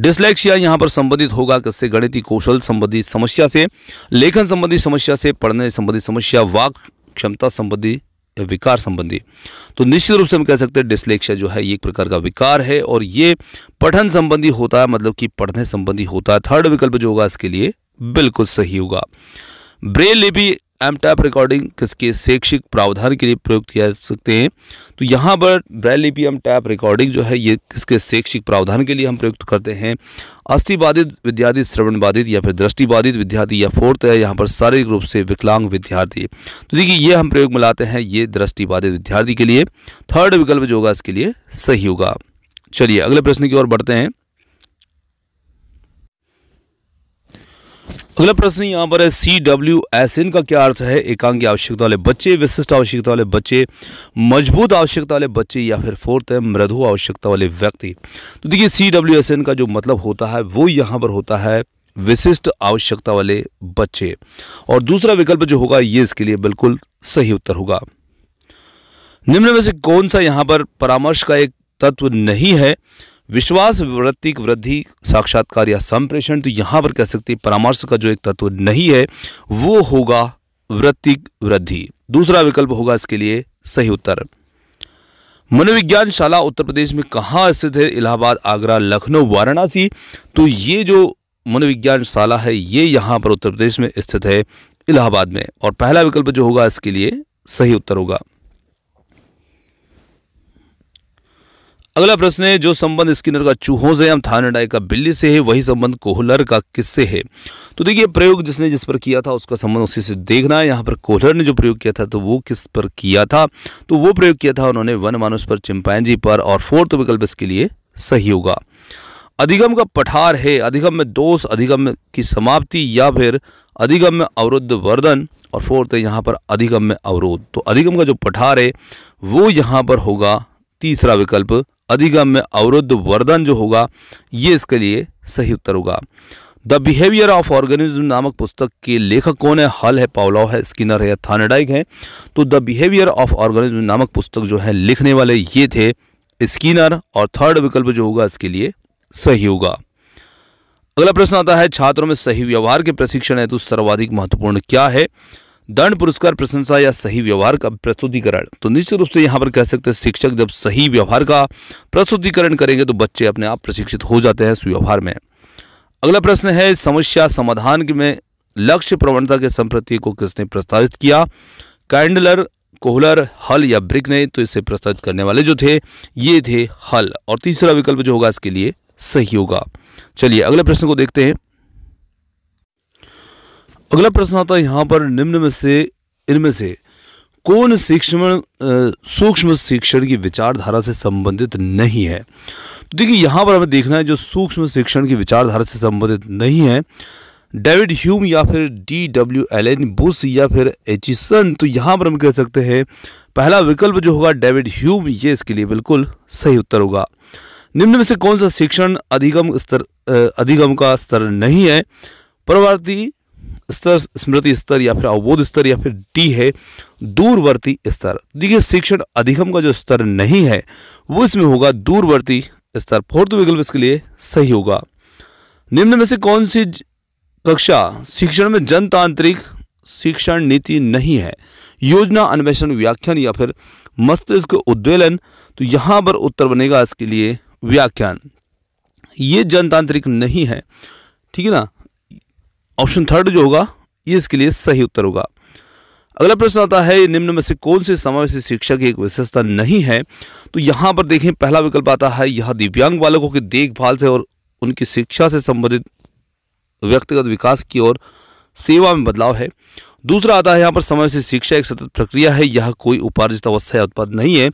डिस्लेक्सिया यहाँ पर संबंधित होगा किससे गणितीय कौशल संबंधी समस्या से लेखन संबंधी समस्या से पढ़ने संबंधी समस्या वाक क्षमता संबंधी विकार संबंधी तो निश्चित रूप से हम कह सकते हैं डिस्लेक्शिया जो है ये एक प्रकार का विकार है और ये पठन संबंधी होता है मतलब कि पढ़ने संबंधी होता है थर्ड विकल्प जो होगा इसके लिए बिल्कुल सही होगा ब्रेल लिपि एम टैप रिकॉर्डिंग किसके शैक्षिक प्रावधान के लिए प्रयोग किया सकते हैं तो यहाँ पर ब्रैल लिपि एम टैप रिकॉर्डिंग जो है ये किसके शैक्षिक प्रावधान के लिए हम प्रयुक्त करते हैं अस्थि बाधित विद्यार्थी श्रवण बाधित या फिर दृष्टि बाधित विद्यार्थी या फोर्थ है यहाँ पर शारीरिक रूप से विकलांग विद्यार्थी तो देखिए ये हम प्रयोग मिलाते हैं ये दृष्टि बाधित विद्यार्थी के लिए थर्ड विकल्प जो होगा इसके लिए सही होगा चलिए अगले प्रश्न की ओर बढ़ते हैं अगला प्रश्न यहाँ पर है सी डब्ल्यू एस एन का क्या अर्थ है एकांगी आवश्यकता वाले बच्चे विशिष्ट आवश्यकता वाले बच्चे मजबूत आवश्यकता वाले बच्चे या फिर फोर्थ है मृदु आवश्यकता वाले व्यक्ति तो देखिए सी डब्ल्यू एस एन का जो मतलब होता है वो यहाँ पर होता है विशिष्ट आवश्यकता वाले बच्चे और दूसरा विकल्प जो होगा ये इसके लिए बिल्कुल सही उत्तर होगा निम्न में से कौन सा यहाँ पर परामर्श का एक तत्व नहीं है विश्वास वृत्तिक वृद्धि साक्षात्कार या संप्रेषण तो यहाँ पर कह सकते हैं परामर्श का जो एक तत्व नहीं है वो होगा वृत्तिक वृद्धि दूसरा विकल्प होगा इसके लिए सही उत्तर मनोविज्ञान शाला उत्तर प्रदेश में कहाँ स्थित है इलाहाबाद आगरा लखनऊ वाराणसी तो ये जो मनोविज्ञान शाला है ये यहाँ पर उत्तर प्रदेश में स्थित है इलाहाबाद में और पहला विकल्प जो होगा इसके लिए सही उत्तर होगा अगला प्रश्न है जो संबंध स्किनर का चूहों से हम थानाडाई का बिल्ली से है वही संबंध कोहलर का किससे है तो देखिए प्रयोग जिसने जिस पर किया था उसका संबंध उसी से देखना है यहाँ पर कोहलर ने जो प्रयोग किया था तो वो किस पर किया था तो वो प्रयोग किया था उन्होंने वन मानुष पर चिंपैनजी पर और फोर्थ विकल्प इसके लिए सही होगा अधिगम का पठार है अधिगम में दोष अधिगम की समाप्ति या फिर अधिगम में अवरुद्ध वर्धन और फोर्थ है यहाँ पर अधिगम में अवरोध तो अधिगम का जो पठार है वो यहाँ पर होगा तीसरा विकल्प अधिगम में अवरुद्ध वर्धन जो होगा ये इसके लिए सही उत्तर होगा द बिहेवियर ऑफ ऑर्गेनिज्म नामक पुस्तक के लेखक कौन है हल है पावलाव है स्किनर है थानेडाइक है तो द बिहेवियर ऑफ ऑर्गेनिज्म नामक पुस्तक जो है लिखने वाले ये थे स्किनर और थर्ड विकल्प जो होगा इसके लिए सही होगा अगला प्रश्न आता है छात्रों में सही व्यवहार के प्रशिक्षण है तो सर्वाधिक महत्वपूर्ण क्या है दंड पुरस्कार प्रशंसा या सही व्यवहार का प्रस्तुतिकरण तो निश्चित रूप से यहाँ पर कह सकते हैं शिक्षक जब सही व्यवहार का प्रस्तुतिकरण करेंगे तो बच्चे अपने आप प्रशिक्षित हो जाते हैं सुव्यवहार में अगला प्रश्न है समस्या समाधान में लक्ष्य प्रवणता के संप्रति को किसने प्रस्तावित किया कैंडलर कोहलर हल या ब्रिक ने तो इसे प्रस्तावित करने वाले जो थे ये थे हल और तीसरा विकल्प जो होगा इसके लिए सही होगा चलिए अगले प्रश्न को देखते हैं अगला प्रश्न आता है यहाँ पर निम्न में से इनमें से कौन शिक्षण सूक्ष्म शिक्षण की विचारधारा से संबंधित नहीं है तो देखिए यहाँ पर हमें देखना है जो सूक्ष्म शिक्षण की विचारधारा से संबंधित नहीं है डेविड ह्यूम या फिर D W L N Bush या फिर एचिसन तो यहाँ पर हम कह सकते हैं पहला विकल्प जो होगा डेविड ह्यूम ये इसके लिए बिल्कुल सही उत्तर होगा निम्न में से कौन सा शिक्षण अधिगम स्तर अधिगम का स्तर नहीं है परवर्ती स्तर स्मृति स्तर या फिर अवबोध स्तर या फिर डी है दूरवर्ती स्तर देखिए शिक्षण अधिगम का जो स्तर नहीं है वो इसमें होगा दूरवर्ती स्तर फोर्थ विकल्प इसके लिए सही होगा निम्न में से कौन सी कक्षा शिक्षण में जनतांत्रिक शिक्षण नीति नहीं है योजना अन्वेषण व्याख्यान या फिर मस्तिष्क उद्वेलन तो यहां पर उत्तर बनेगा इसके लिए व्याख्यान ये जनतांत्रिक नहीं है ठीक है ना ऑप्शन थर्ड जो होगा ये इसके लिए सही उत्तर होगा अगला प्रश्न आता है निम्न में से कौन से समावेशी शिक्षा की एक विशेषता नहीं है तो यहाँ पर देखें पहला विकल्प आता है यह दिव्यांग बालकों की देखभाल से और उनकी शिक्षा से संबंधित व्यक्तिगत विकास की ओर सेवा में बदलाव है दूसरा आता है यहाँ पर समय से शिक्षा एक सतत प्रक्रिया है यह कोई उपार्जित अवस्था या उत्पाद नहीं है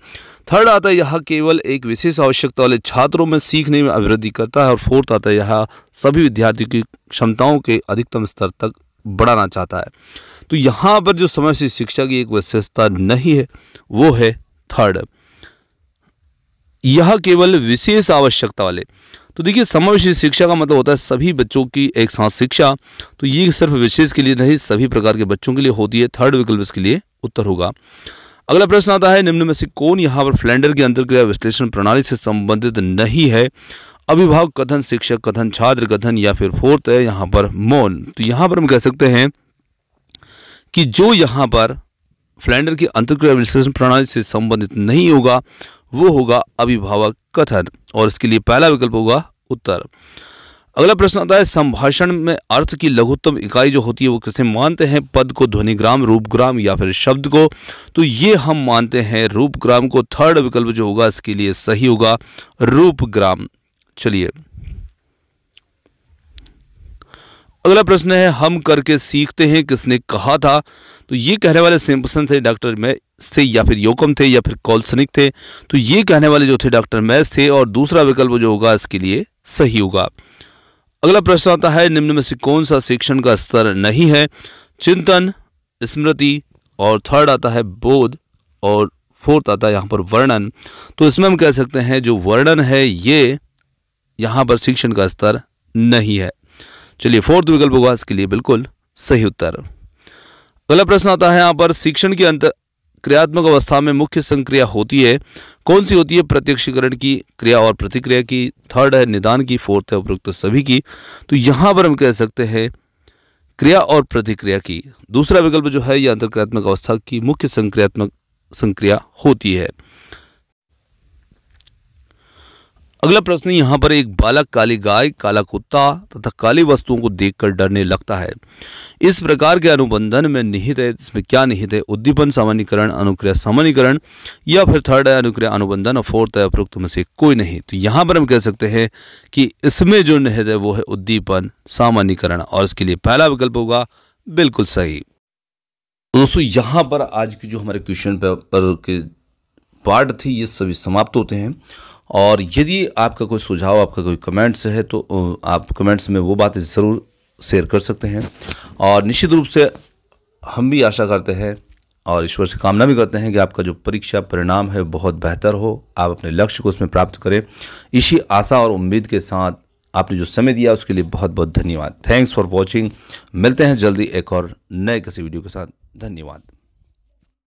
थर्ड आता है यह केवल एक विशेष आवश्यकता वाले छात्रों में सीखने में अभिवृद्धि करता है और फोर्थ आता है यह सभी विद्यार्थियों की क्षमताओं के अधिकतम स्तर तक बढ़ाना चाहता है तो यहाँ पर जो समय से शिक्षा की एक विशेषता नहीं है वो है थर्ड यह केवल विशेष आवश्यकता वाले तो देखिए समावेशी शिक्षा का मतलब होता है सभी बच्चों की एक साथ शिक्षा तो ये सिर्फ विशेष के लिए नहीं सभी प्रकार के बच्चों के लिए होती है थर्ड विकल्प इसके लिए उत्तर होगा अगला प्रश्न आता है निम्न में से कौन यहाँ पर फ्लैंडर की अंतर्क्रिया विश्लेषण प्रणाली से संबंधित नहीं है अभिभावक कथन शिक्षक कथन छात्र कथन या फिर फोर्थ है यहाँ पर मौन तो यहाँ पर हम कह सकते हैं कि जो यहाँ पर फ्लैंडर की अंतर्क्रिया विश्लेषण प्रणाली से संबंधित नहीं होगा वो होगा अभिभावक कथन और इसके लिए पहला विकल्प होगा उत्तर अगला प्रश्न आता है संभाषण में अर्थ की लघुत्तम इकाई जो होती है वो किसे मानते हैं पद को ध्वनिग्राम रूपग्राम या फिर शब्द को तो ये हम मानते हैं रूपग्राम को थर्ड विकल्प जो होगा इसके लिए सही होगा रूपग्राम चलिए अगला प्रश्न है हम करके सीखते हैं किसने कहा था तो ये कहने वाले सिंपसन थे डॉक्टर मैस थे या फिर योकम थे या फिर कॉल्सनिक थे तो ये कहने वाले जो थे डॉक्टर मैस थे और दूसरा विकल्प जो होगा इसके लिए सही होगा अगला प्रश्न आता है निम्न में से कौन सा शिक्षण का स्तर नहीं है चिंतन स्मृति और थर्ड आता है बोध और फोर्थ आता है यहाँ पर वर्णन तो इसमें हम कह सकते हैं जो वर्णन है ये यहाँ पर शिक्षण का स्तर नहीं है चलिए फोर्थ विकल्प होगा इसके लिए बिल्कुल सही उत्तर अगला प्रश्न आता है यहाँ पर शिक्षण की अंत क्रियात्मक अवस्था में मुख्य संक्रिया होती है कौन सी होती है प्रत्यक्षीकरण की क्रिया और प्रतिक्रिया की थर्ड है निदान की फोर्थ है उपरोक्त सभी की तो यहाँ पर हम कह सकते हैं क्रिया और प्रतिक्रिया की दूसरा विकल्प जो है यह अंतर्क्रियात्मक अवस्था की मुख्य संक्रियात्मक संक्रिया होती है अगला प्रश्न यहाँ पर एक बालक काली गाय काला कुत्ता तथा काली वस्तुओं को देखकर डरने लगता है इस प्रकार के अनुबंधन में निहित है इसमें क्या निहित है उद्दीपन सामान्यकरण अनुक्रिया सामान्यकरण या फिर थर्ड है अनुक्रिया अनुबंधन और फोर्थ है उपरोक्त में से कोई नहीं तो यहाँ पर हम कह सकते हैं कि इसमें जो निहित है वो है उद्दीपन सामान्यकरण और इसके लिए पहला विकल्प होगा बिल्कुल सही दोस्तों यहाँ पर आज की जो हमारे क्वेश्चन पेपर के पार्ट थी ये सभी समाप्त होते हैं और यदि आपका कोई सुझाव आपका कोई कमेंट्स है तो आप कमेंट्स में वो बातें ज़रूर शेयर कर सकते हैं और निश्चित रूप से हम भी आशा करते हैं और ईश्वर से कामना भी करते हैं कि आपका जो परीक्षा परिणाम है बहुत बेहतर हो आप अपने लक्ष्य को उसमें प्राप्त करें इसी आशा और उम्मीद के साथ आपने जो समय दिया उसके लिए बहुत बहुत धन्यवाद थैंक्स फॉर वॉचिंग मिलते हैं जल्दी एक और नए किसी वीडियो के साथ धन्यवाद